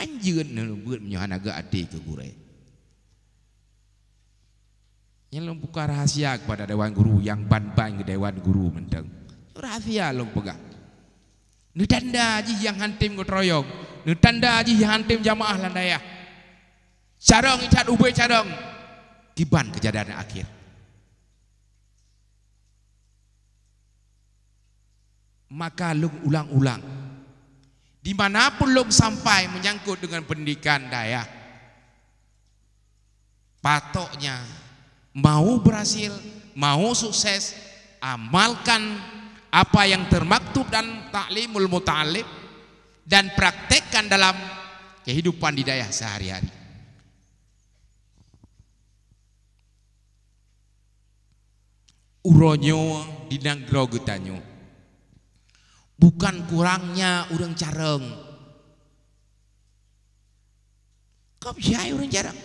anjeun nempubut menyuhan aga ati ke gure yang lom buka rahasia kepada Dewan Guru yang ban-ban ke Dewan Guru mendeng. Rahasia lom pegang. Ini tanda aja yang hantim ke Troyong. Ini tanda aja yang hantim jamaah landaya. Carong ikat ubay carong. Kiban kejadian akhir. Maka lom ulang-ulang. Dimanapun lom sampai menyangkut dengan pendidikan daya. Patoknya mau berhasil, mau sukses, amalkan apa yang termaktub dan taklimul muta'alib dan praktekkan dalam kehidupan di daerah sehari-hari. Uronyo dinanggro getanyo. Bukan kurangnya urang jarang. Kau biaya urang jarang.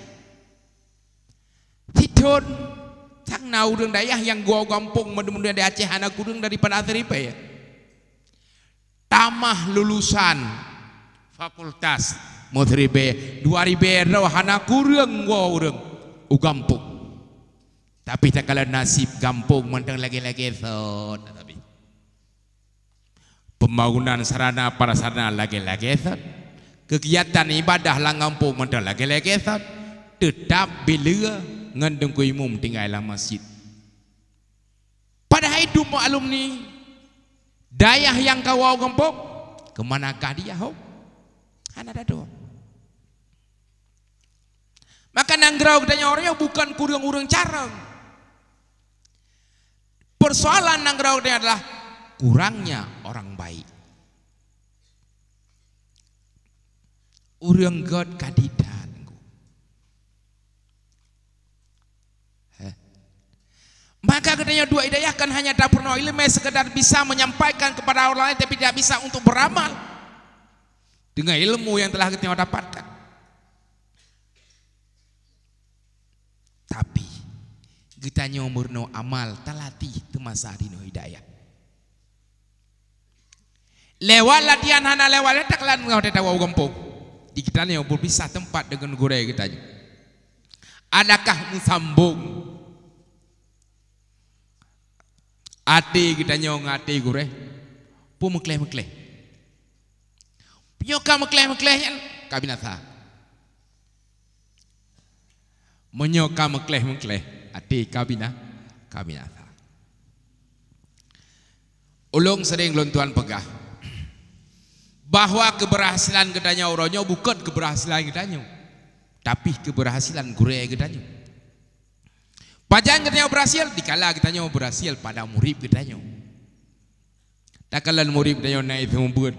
Tidur tak na orang dayah yang gua gampung Mudah-mudahan di Aceh anak kurang daripada Ateripe ya Tamah lulusan Fakultas Mudribe Dua ribu roh anak kurang gua urang Ugampung Tapi tak kalah nasib gampung Mendeng lagi-lagi son Tapi Pembangunan sarana para sarana lagi-lagi son Kegiatan ibadah langampung Mendeng lagi-lagi son Tetap bila Tetap bila ngan dengku imum tinggal dalam masjid. Pada hari mu alumni dayah yang kau wau gempok ke manakah dia hok? Han ada do. Maka nang grau gedanya orangnya bukan kurung urang cara. Persoalan nang grau gedanya adalah kurangnya orang baik. Urang god kadida. Maka katanya dua hidayah kan hanya dapur no ilmu eh, sekedar bisa menyampaikan kepada orang lain tapi tidak bisa untuk beramal dengan ilmu yang telah kita dapatkan. Tapi kita nyomur no amal telati teman sehari no hidayah. Lewat latihan hana lewat letak lan ngau teta wau gempo. Di kita nyomur bisa tempat dengan gurai kita. Adakah musambung? Ati kita nyong ati gureh, Pu mekleh mekleh. Nyoka mekleh mekleh yang kabinet ha. Menyoka mekleh mekleh ati kabinet kabinet ha. Ulung sering lontuan pegah. Bahwa keberhasilan kita nyong bukan keberhasilan kita nyong. Tapi keberhasilan gureh kita nyong. Pajan kita tanya berhasil, dikala kita tanya berhasil pada murid kita tanya. kalah murid kita tanya naik sumbun.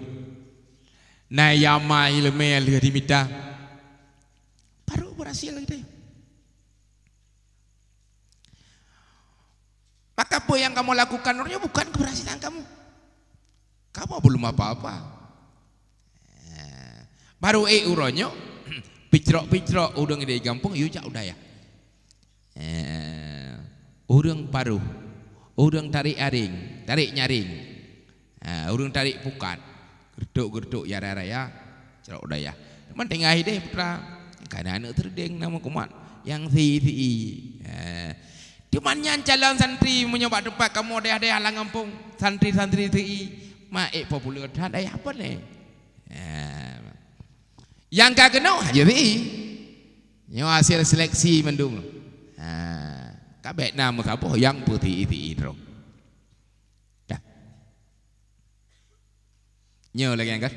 Naik yama ilmu yang lebih diminta. Baru berhasil lah kita tanya. Maka apa yang kamu lakukan orangnya bukan keberhasilan kamu. Kamu belum apa-apa. Eh, baru eh urangnya, pijrok-pijrok udah ngedeh gampung, yuk cak udah ya eh, urung paruh, urung tarik aring, tarik nyaring, eh, urung tarik pukat, gerduk gerduk ya raya ya, cerok udah ya. Cuman tengah ide putra, karena anak terdeng nama kumat yang si si. Eh, cuman yang calon santri menyebab tempat kamu ada ada deh alang santri santri si. Maik populer dah ada ya, apa ni? Eh, yang kagak kenal, jadi. Ha, ya, yang hasil seleksi mendung. Ah, kabeh nama sapa yang putih itu itu dah nyo lagi angkat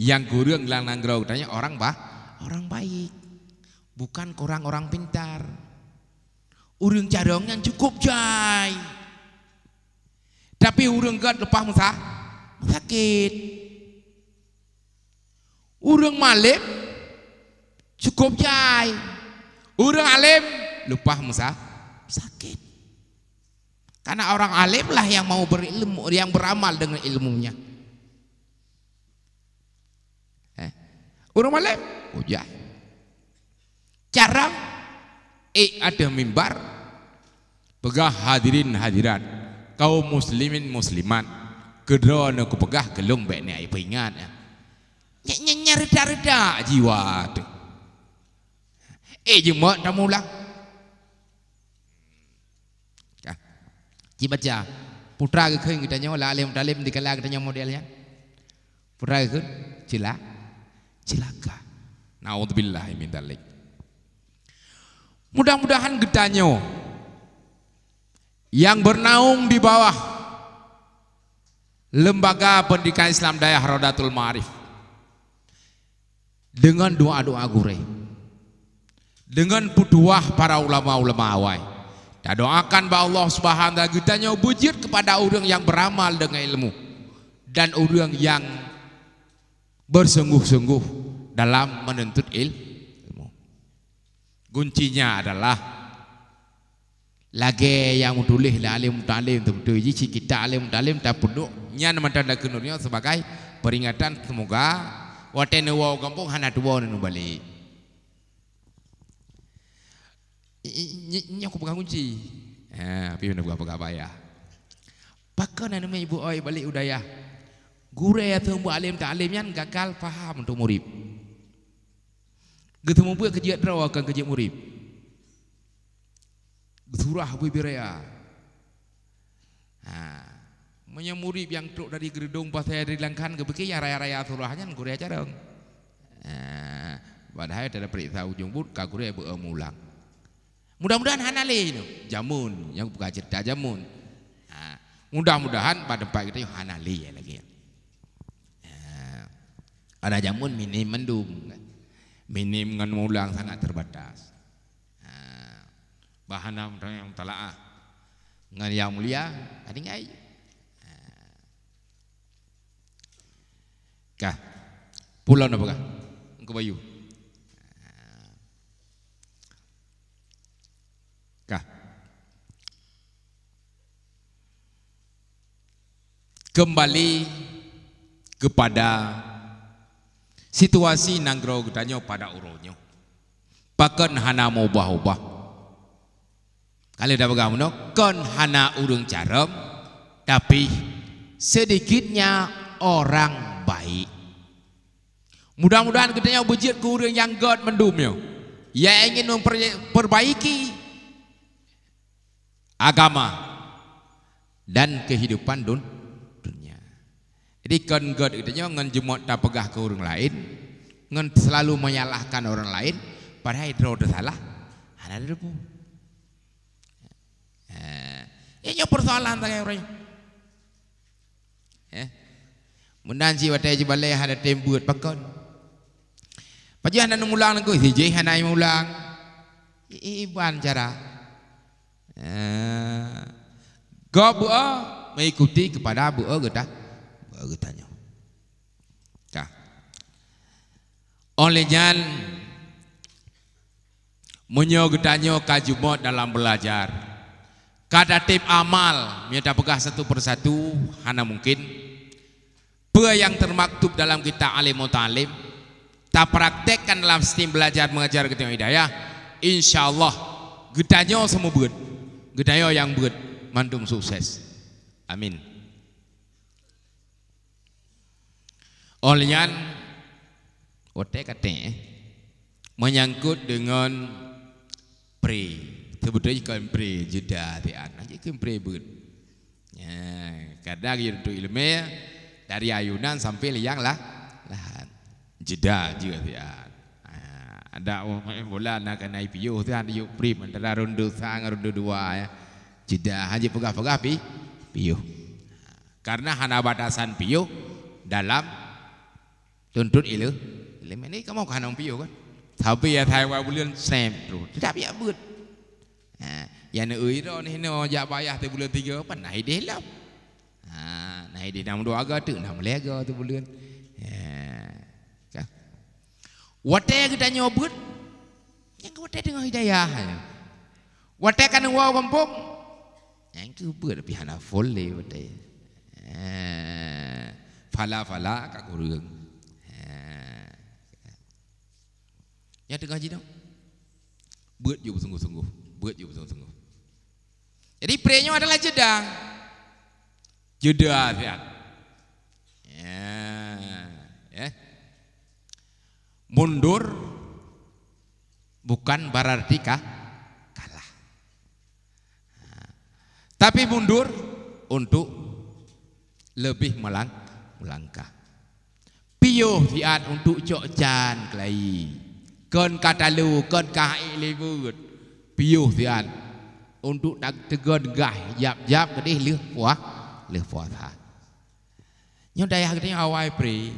yang guru yang lang nanggro tanya orang pak orang baik bukan kurang orang pintar urung carong yang cukup jai tapi urung gad lepas musa sakit urung malik cukup jai urung alim lupa musa sakit. Karena orang lah yang mau berilmu, yang beramal dengan ilmunya. Eh, urung alim, ujah. Cara eh ada mimbar pegah hadirin hadirat Kau muslimin muslimat kedua aku pegah gelung baik ni apa ingat ya nyer jiwa tu eh jemaat tamulah Ji baca putra gitu kita nyawa lalim dalim di kalang kita nyawa modelnya putra gitu cila cilaka naudzubillah min dalik mudah-mudahan kita nyawa yang bernaung di bawah lembaga pendidikan Islam Dayah Rodatul Ma'arif dengan doa-doa gureh dengan putuah para ulama-ulama awai dan doakan bahwa Allah subhanahu wa ta'ala bujir kepada orang yang beramal dengan ilmu dan orang yang bersungguh-sungguh dalam menuntut ilmu. Kuncinya adalah lagi yang mudulih la alim untuk tu tu ji kita alim talim tak pudu nyan mata da kenurnya sebagai peringatan semoga watene wau kampung hanat wau nu balik. ini, ini aku pegang kunci. tapi eh, mana buat apa ya? Pakar nama ibu oi balik udah ya. Guru ya tu buat alim tak alim yang gagal faham untuk murid. Gitu mampu kerja terawak akan kerja murid. Surah Abu biraya. Ha. Menya murid yang truk dari gedung pas saya dilangkan ke beki ya raya raya surahnya kan, gure acara. Ha. Padahal tidak periksa ujung but kagure ibu mulang. Mudah-mudahan hanale itu jamun yang buka cerita jamun. Ha. Mudah-mudahan pada pagi itu hanale ya lagi. Ha. ada jamun minim mendung, minim dengan mula yang sangat terbatas. Nah, ha. bahan yang telah dengan yang mulia, ada ngai. Kah, pulau apa kah? Engkau bayu. kembali kepada situasi nanggro gedanyo pada uronyo. Pakan hana mau ubah ubah kali dah bagaimu no kon hana urung carom tapi sedikitnya orang baik mudah-mudahan gedanyo bujuk ke yang god mendumyo ia ingin memperbaiki agama dan kehidupan dunia jadi kan God katanya ngan jemot tak pegah ke orang lain, ngan selalu menyalahkan orang lain, padahal itu ada salah. Ada ada pun. Eh, ini persoalan tak yang orang. Eh, Mundan si watai je balai ada tembuat pakon. Pagi anda mengulang lagi, si je anda mengulang. Iban cara. Eh, Gobu'a mengikuti kepada buah gedak ertanya. Ka. Oleh jan munyo ertanya ka dalam belajar. Kada tip amal, minta pegah satu persatu, hana mungkin. Pua yang termaktub dalam kita alim atau alim tak praktekkan dalam sistem belajar mengajar kita hidayah, insya Allah getanya semua buat, gedanyo yang buat mandum sukses. Amin. Olian Ote kate eh, Menyangkut dengan Pre Sebutnya juga kan pre Juda di anak Juga pre pun ya, Kadang kita itu ilmu Dari ayunan sampai liang lah Lahan Juda juga di anak ada bola nak kena IPO tu ada yuk prim antara rundu sang rundu dua ya. Jeda haji pegah-pegah pi piuh. Ha, karena hana batasan piuh dalam tuntut ilu ilim ini kamu kanong piyo kan tapi ya thai wa bulan sem tu tidak ya buat ha ya ne ui ro ni no ja payah tu bulan tiga apa nai deh lah ha nai deh nam dua aga tu nam lega tu bulan ha wate kita nyobut yang kau wate dengan hidayah wate kan wa kampung yang tu buat pihana folle wate ha phala phala kak kurung Ya tengah haji tau. Buat juga sungguh sungguh Buat juga sungguh sungguh Jadi prayernya adalah jeda. Jeda azan. Ya. ya. Mundur bukan berarti kah? kalah. Tapi mundur untuk lebih melangkah. Piyuh siat untuk cok jan kelahi. Kon kata lu, kon kahai libut. Piuh tian. Untuk nak tegon gah, jap-jap kedih leh puah, leh puah tak. Nyo dayah kedih awal pre,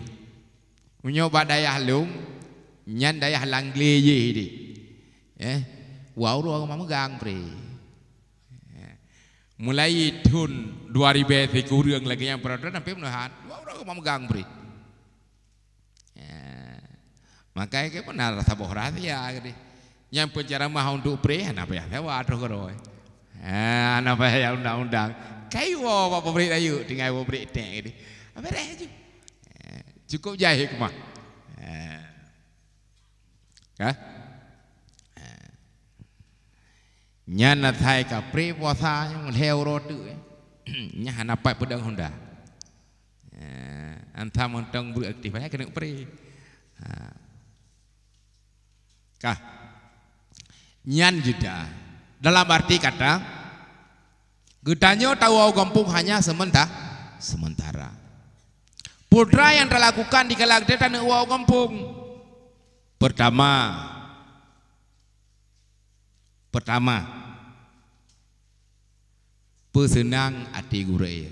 Nyo badaya lung, nyan daya langgli je hidi. Eh, wau ruah kemah megang pri. Eh, mulai tahun 2000 sekurang lagi yang berada sampai menuhan. Wau ruah kemah megang pri maka iki pun ora sabuh rahasia gede nyampe ceramah untuk pre apa ya lewat aduh karo eh ana apa ya undang-undang kayo apa pre ayu dengan apa pre tek gede apa reh itu cukup jahe hikmah eh. ya eh. nyana thai ka pre puasa yang leo rotu eh. nyana apa pedang honda antam untung buat aktif ya kena pre ha kah nyan jeda dalam arti kata gedanyo tahu gempung hanya sementara sementara putra yang dilakukan di kelak dia tanu wau gampung pertama pertama pesenang ati gurai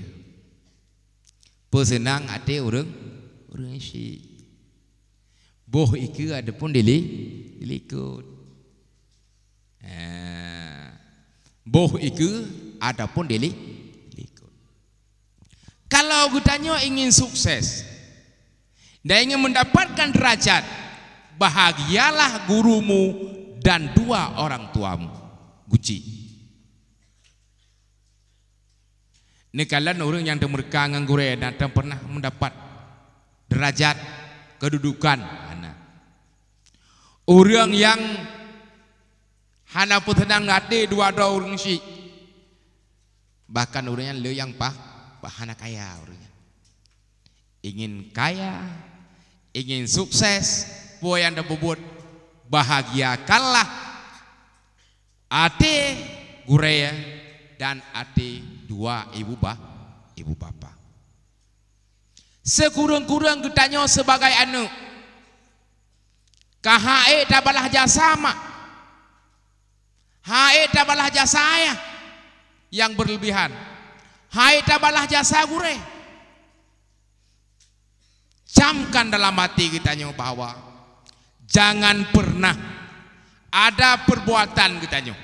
pesenang ati urang urang sih Boh ika ada pun dili dilikut. Eh, boh ika ada pun dili dilikut. Kalau gutanya ingin sukses dan ingin mendapatkan derajat, bahagialah gurumu dan dua orang tuamu. Guci. Ini kalian orang yang demerka nganggure dan pernah mendapat derajat kedudukan urang yang hana putenang ngati dua dua urang si bahkan urangnya leu yang pah bahana kaya urangnya ingin kaya ingin sukses buaya anda debubut bahagia kalah ate gureya dan ate dua ibu bah ibu bapa sekurang-kurang kita ditanya sebagai anak ka hae tabalah jasama hae tabalah jasaya yang berlebihan hae tabalah jasa gure camkan dalam hati kita nyo bahwa jangan pernah ada perbuatan kita nyo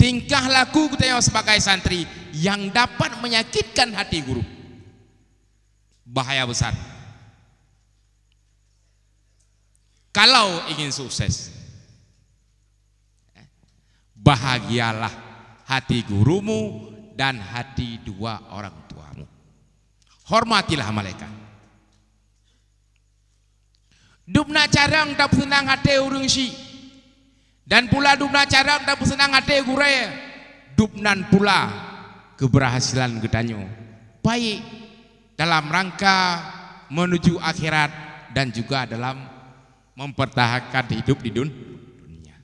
tingkah laku kita nyo sebagai santri yang dapat menyakitkan hati guru bahaya besar kalau ingin sukses. Eh, bahagialah hati gurumu dan hati dua orang tuamu. Hormatilah malaikat. Dubna carang tak senang hati urung si. Dan pula dubna carang tak senang hati gurai Dubnan pula keberhasilan getanyo Baik dalam rangka menuju akhirat dan juga dalam mempertahankan hidup di dunia.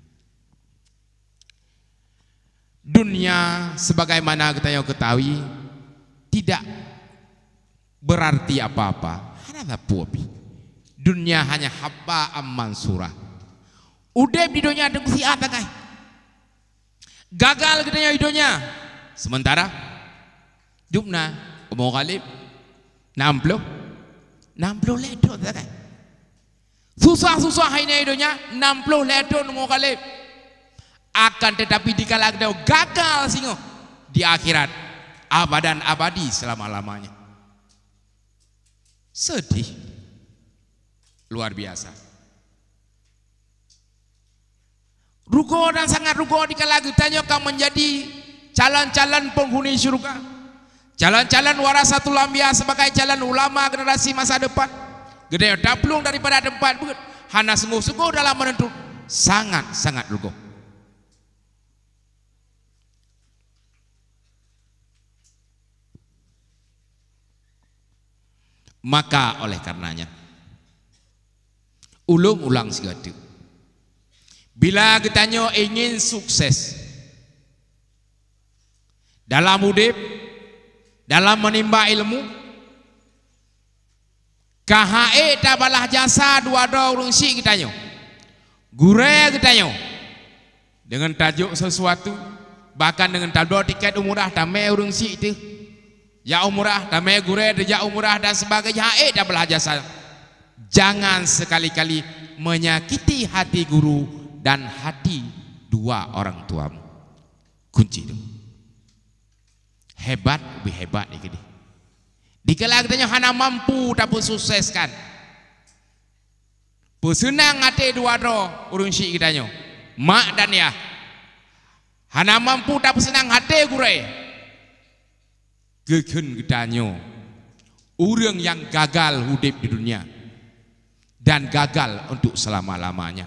Dunia sebagaimana kita yang ketahui tidak berarti apa-apa. Hanya puapi. Dunia hanya haba aman surah. Udah di dunia ada kusi apa kah? Gagal kita yang hidupnya. Sementara jumna kemukalib 60 60 ledo tak kah? Susah-susah hai ni hidupnya 60 letun mukhalif Akan tetapi di kalang dia gagal singo Di akhirat Abadan abadi selama-lamanya Sedih Luar biasa ruko dan sangat ruko di kalang Tanya akan menjadi Calon-calon penghuni syurga Calon-calon warasatul ambiya Sebagai calon ulama generasi masa depan gede daplung daripada tempat bukit hana sungguh-sungguh dalam menentu sangat-sangat rugo maka oleh karenanya ulung ulang segitu bila kita ingin sukses dalam hidup dalam menimba ilmu Kahai tabalah jasa dua dua ulung si kita nyu, Gure kita nyu Dengan tajuk sesuatu bahkan dengan tabdo tiket umurah tame ulung si itu. Ya umurah me gure deja ya umurah dan sebagainya. Kahai tabalah jasa. Jangan sekali-kali menyakiti hati guru dan hati dua orang tuamu. Kunci itu. Hebat lebih hebat ni kedai. Di kita katanya hana mampu tak pun sukseskan. Pusunang ate dua do urun si kita katanya. Mak dan ya. Hana mampu tak pusunang ate gurai. Gekun katanya. Urung yang gagal hidup di dunia dan gagal untuk selama-lamanya.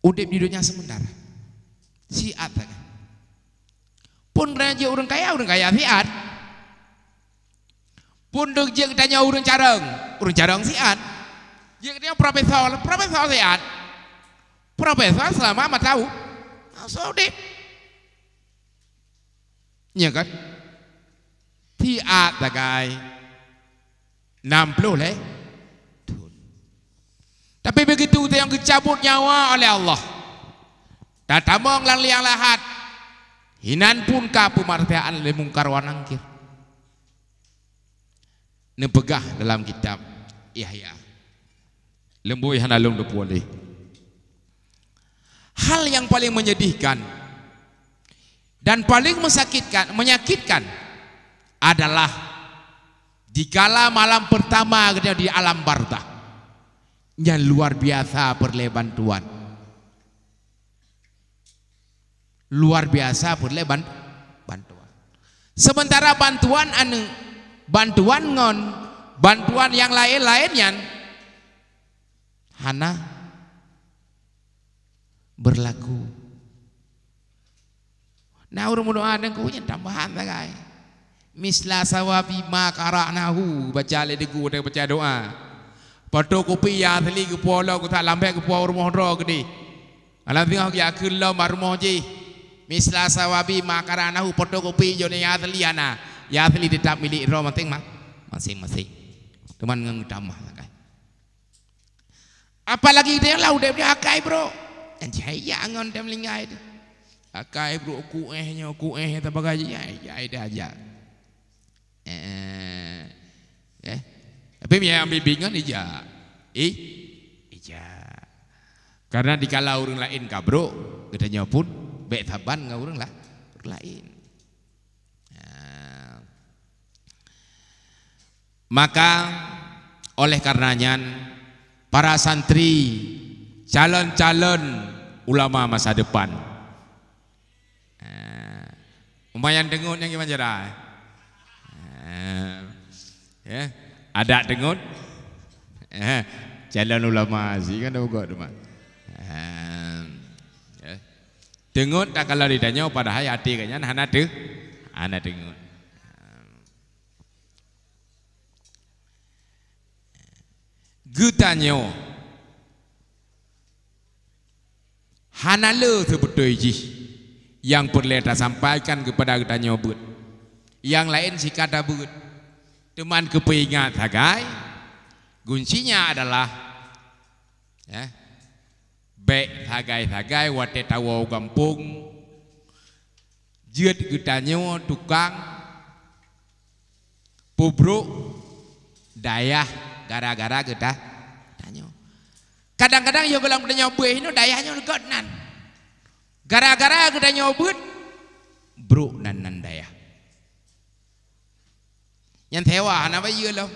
Udip di dunia sementara. Si atanya pun raja orang kaya orang kaya fiat pun dek jeng tanya orang carang orang carang fiat jeng dia profesor profesor fiat profesor selama amat tahu so deh ya kan ti a tagai enam puluh leh tapi begitu dia yang dicabut nyawa oleh Allah. Datang lang liang lahat Hinan pun ka pemartaan le mungkar wanangkir. Nebegah dalam kitab Yahya. Lembu yang alung de puli. Hal yang paling menyedihkan dan paling menyakitkan, menyakitkan adalah di kala malam pertama dia di alam barta yang luar biasa perlebantuan luar biasa boleh bantuan sementara bantuan anu bantuan ngon bantuan yang lain-lainnya hana berlaku nah urung mudah ada kunya tambahan tagai lah, misla sawabi nahu baca le de gu baca doa pato kopi ya thli ku polo ku ta rumah ro gede alang tinggal ya kullo misla sawabi makaranahu potokopi jone yatli ana yatli tetap milik roh mateng mak masing-masing teman ngang tamah lah kan. apalagi dia lah udah dia akai bro dan jaya ngon dem lingai akai bro ku eh nyo ku eh ta bagaji ya ya dia aja eh, eh. tapi dia ambil bingan ija eh ija karena kalau urang lain ka bro kita nyo pun baik taban nggak urang lah lain ha. maka oleh karenanya para santri calon-calon ulama masa depan ha. umayan dengut yang gimana jara ha. ya ada dengut calon ulama sih kan ada juga teman Dengut tak kalau lidahnya pada hai ya hati kayaknya nah ana de. Ana dengut. Gutanyo. Hanalo sebetul ji yang perlu kita sampaikan kepada kita bud. Yang lain si kata bud, Teman kepingat sagai. Guncinya adalah ya, Bek thagai-thagai wate tawa gampung Jid getanya, tukang Pubruk Dayah gara-gara getah Tanya. Kadang-kadang yo gelang getanyo buih ini dayahnya legot nan Gara-gara getanyo buih bro nan-nan dayah Yang sewa hanapa iya lo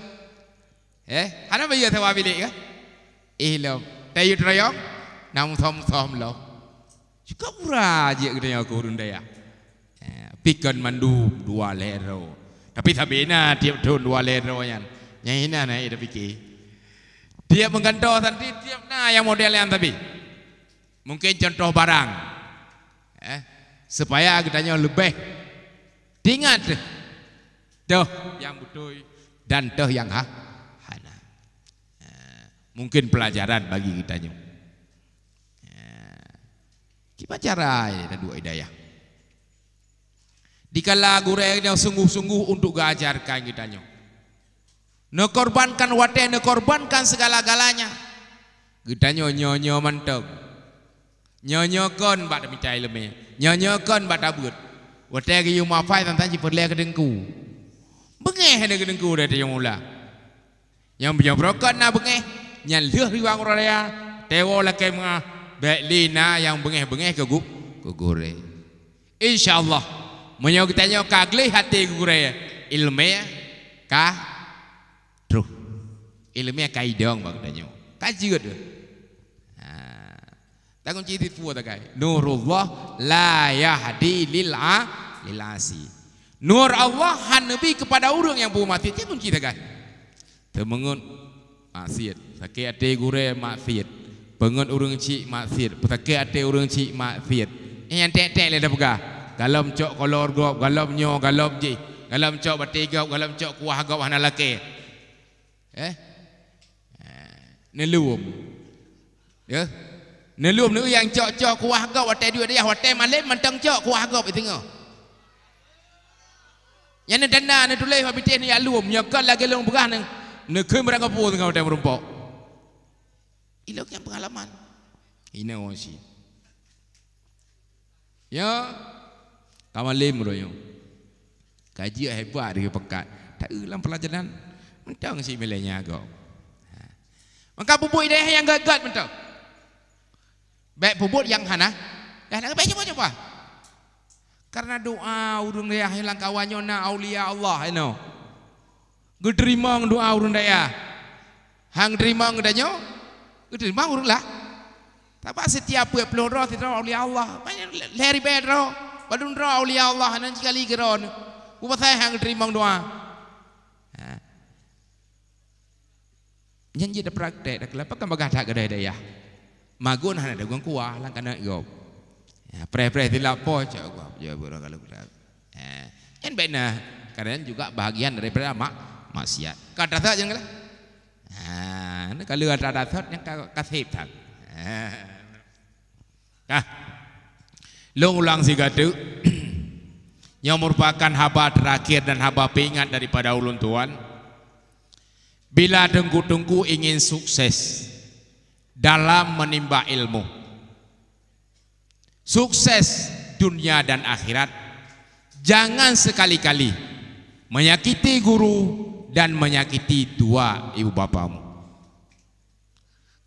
Eh, hanapa iya sewa bilik ya Eh lo Tayyut rayong namu thom thom lo. Cukup murah je kerana aku urun daya. Ya, pikan mandu dua lero. Tapi tapi ina dia tuh dua lero yang yang ina na itu piki. Dia menggantung tadi dia na yang model yang tapi mungkin contoh barang. Eh, supaya kerana lebih Ingat, tuh yang butuh dan tuh yang ha. Ya, mungkin pelajaran bagi kita nyum. Tiba cara ada dua hidayah. Dikala gureng yang sungguh-sungguh untuk gajarkan kita nyok. Nekorbankan wateh, nekorbankan segala-galanya. Kita nyok nyonyo mantap. Nyonyo kon bak demi cai leme. Nyonyo kon bak tabut. Wateh ke yuma fai tentang si perlek dengku. Bengeh ada dengku dah tu yang mula. Yang punya brokan nak bengeh. Yang lih riwang raya. Tewa lah kemah. Baik lina yang bengih-bengih ke gu kugure. Insyaallah menyok tanyo kagli hati kugure ya. Ilmu ya ka truh. Ilmu ya kaidong bang tanyo. Kaji gitu. Nah. Ha. Tangun ciri tua tak kai. Nurullah la yahdi lil a lil asi. Nur Allah hanbi kepada urung yang belum mati. Tangun kita kan. Temengun maksiat. Sakit ade gure maksiat. เปงอนอุรุงชีมาเสียดิ์ะเกีะเตอุรุงชีมาเสียดิ์เฮียนเตะเตะเลยนะพวกกากะลมโจกอลอร์กอบกะลมโยกะลมจีกะลมโจบัติกอบกะลมโจกัวากอบฮานาลักเกอเอ๊ะเนลูมเด้อะเนลูมนึกยังโจโจกัวากอบวัดเตดูได้ยังวัดเตมาเล็่มันตั้งโจกัวากอบไปถึงเอยันเดินหน้าเนี่ยดูเลยว่าพิเตนี่ยาลูมยังก็ลากเกลงบุกานึงนึกขึ้นมาแล้วก็พูดกันเขาแต่มรุมปอ Hilangnya pengalaman. Ina orang si. Ya. Kawan lim royo. Ya. Kaji hebat dia pekat. Tak dalam pelajaran. Mentang si milenya ha. aku. Maka bubuk ideh yang gagat mentang. Baik bubuk yang hana. Dah eh, nak baik cuba-cuba. Karena doa urung daya hilang kawannya na aulia Allah, you know. Gederimang doa urung daya. Hang derimang dah Kudu mau lah. Tapi setiap buat peluang roh itu roh oleh Allah. Banyak lari bed roh. Padun roh oleh Allah. Nanti kali geron. Kupa saya hang terima doa. Ha. Janji ada praktek. Dah kelapa kan bagah tak kedai daya. Magun hana ada guang kuah. Langkah kan nak yob. Ya, pre-pre di lapo. Cakap gua. Jawab ya, orang kalau kita. Ha. Yang benar. Kadang juga bahagian daripada mak. Maksiat. Kadang-kadang jangan Ah, nak นก็เลือดระดับทศยังก็กระเทบถังนะลุงลังสิกาตุ ah. yang merupakan haba terakhir dan haba pengingat daripada ulun tuan bila dengku-dengku ingin sukses dalam menimba ilmu sukses dunia dan akhirat jangan sekali-kali menyakiti guru dan menyakiti dua ibu bapamu.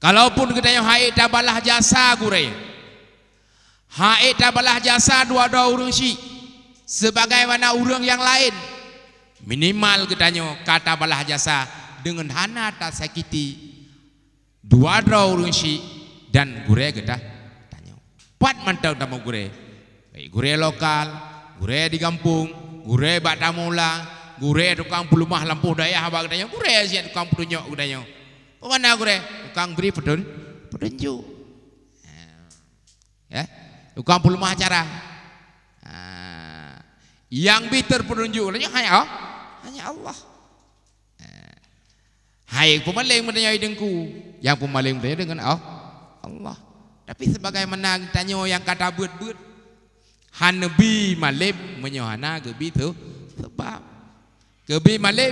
Kalaupun kita yang haid tabalah jasa gure. Haid tabalah jasa dua-dua urung si sebagaimana urung yang lain. Minimal kita nyo kata balah jasa dengan hana tak sakiti dua-dua urung si dan gure kita tanyo. Pat mantau tamu gure. Gure lokal, gure di kampung, gure batamulah, gure tukang pulumah lampu daya haba gudanya gure sian tukang pulunyok gudanya pemana gure tukang beri pedun pedunju eh, ya tukang pulumah cara. Eh, yang bitter penunjuk lainnya oh? hanya Allah. Hanya Allah. Eh, hai pemaling bertanya dengku, yang pemaling bertanya dengan Allah. Oh? Allah. Tapi mana tanya yang kata buat-buat, Hanabi malib menyohana gebi tu sebab Kebi malib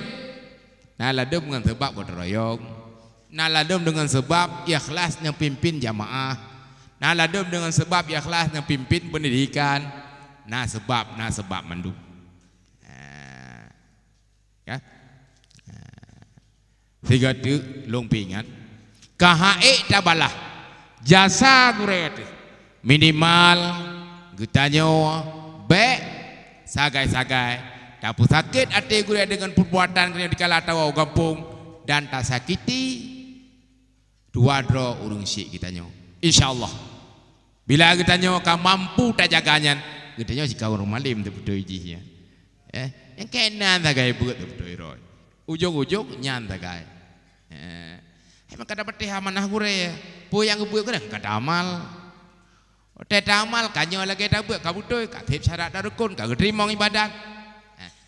Naladum dengan sebab berteroyong Naladum dengan sebab ikhlas yang pimpin jamaah Naladum dengan sebab ikhlas yang pimpin pendidikan Na sebab, na sebab mandu eh, Ya eh, Tiga tu long pingat. Kahai tabalah jasa mereka minimal kita nyawa baik sagai sagai tapi sakit hati gue dengan perbuatan kena dikala tawa gampung dan tak sakiti dua dro urung si kita nyo. Insyaallah. Bila kita nyo kamu mampu tak jaganya, kita nyo jika orang malim tu betul je ya. Eh, yang kena tak gay buat tu betul roy. Ujung ujung nyanda gay. Eh, emak kata beti hamanah gure ya. Pu yang buat gue dah kata amal. Oh, Tetamal kanyo lagi tak buat kabutoi kat tip syarat darukun kagak terima ibadah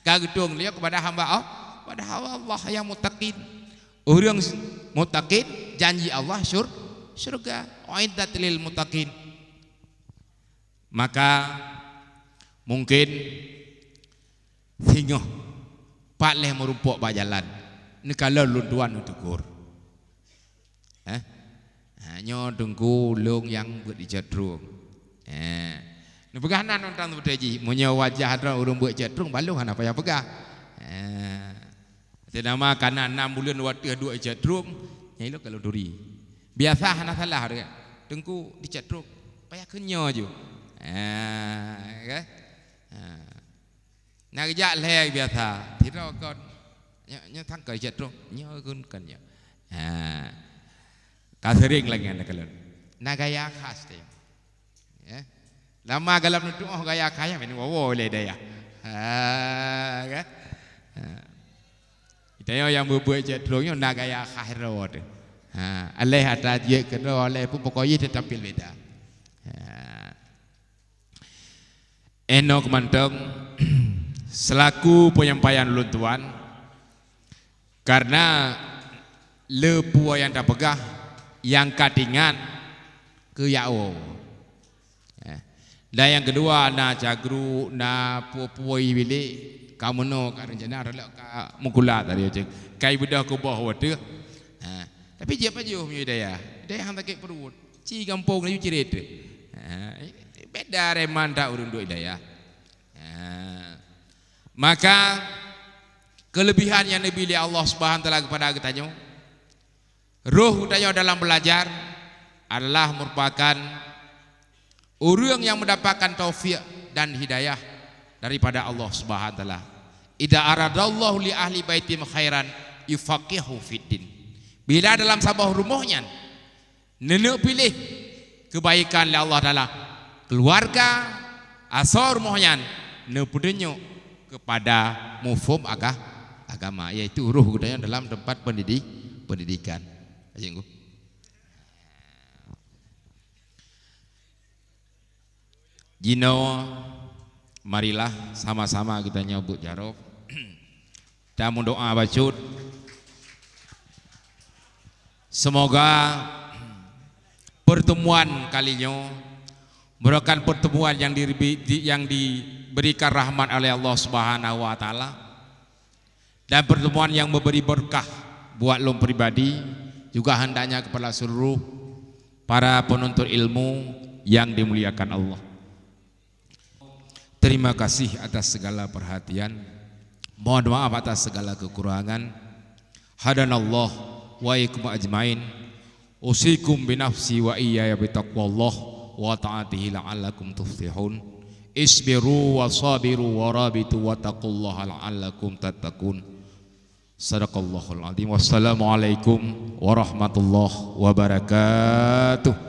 gagedung liya kepada hamba Allah kepada hamba Allah yang mutakin urang mutakin janji Allah syur surga uiddat lil mutakin maka mungkin singoh paleh merumpuk ba jalan ni kala tuan itu eh hanya eh, dengku lung yang berijadrung eh Ni peganan orang tu berdeji. Munyo wajah ada urung buat cek trung balu hana payah pegah. Eh. Tenama kana 6 bulan waktu dua cek trung, nyailo kalau duri. Biasa hana salah harga. Tengku di cek trung payah kenyo ju. Eh. Eh. Nak jak leh biasa. Tiro kon nyo nyo tang ke cek trung, nyo gun kan nyo. Eh. Kasering lagi anak kalau. Nagaya khas teh. Eh. Lama dalam nutu oh gaya kaya ini wow oleh daya. Ha, kan? ha. Kita yang yang buat je tolongnya nak gaya akhir rawat. Ha, alai hata dia kena oleh pun pokoknya tampil beda. Ha. Enok mantong selaku penyampaian luntuan karena lepua yang tak pegah yang katingan ke yao oh. Dan yang kedua na jagru na puoi bilik kamu no kat rencana relak ka mukula tadi aja. Kai budak ko bah wate. Ha. Tapi dia apa jauh punya daya. Daya hang tak perut. Ci kampung ni cerit. Ha. Beda reman tak urun duit daya. Ha. Maka kelebihan yang dibeli Allah Subhanahu taala kepada kita nyo. Roh kita dalam belajar adalah merupakan orang yang mendapatkan taufik dan hidayah daripada Allah Subhanahu Wataala taala. Idza aradallahu li ahli baiti khairan yufakihu fiddin. Bila dalam sebuah rumahnya nenek pilih kebaikan oleh Allah taala keluarga asal rumahnya nene kepada kepada agah agama yaitu ruh dalam tempat pendidik pendidikan. Ayo. Jino, marilah sama-sama kita nyebut jarok. Dan doa bacut. Semoga pertemuan kalinya merupakan pertemuan yang, di, yang diberikan rahmat oleh Allah Subhanahu wa taala dan pertemuan yang memberi berkah buat lo pribadi juga hendaknya kepada seluruh para penuntut ilmu yang dimuliakan Allah. Terima kasih atas segala perhatian. Mohon maaf atas segala kekurangan. Hadanallah wa ikum ajmain. Usikum binafsi wa iya ya bitaqwallah wa ta'atihi la'allakum tuftihun. Isbiru wa sabiru wa rabitu wa taqullaha la'allakum tatakun. Sadaqallahul adzim. Wassalamualaikum warahmatullahi wabarakatuh.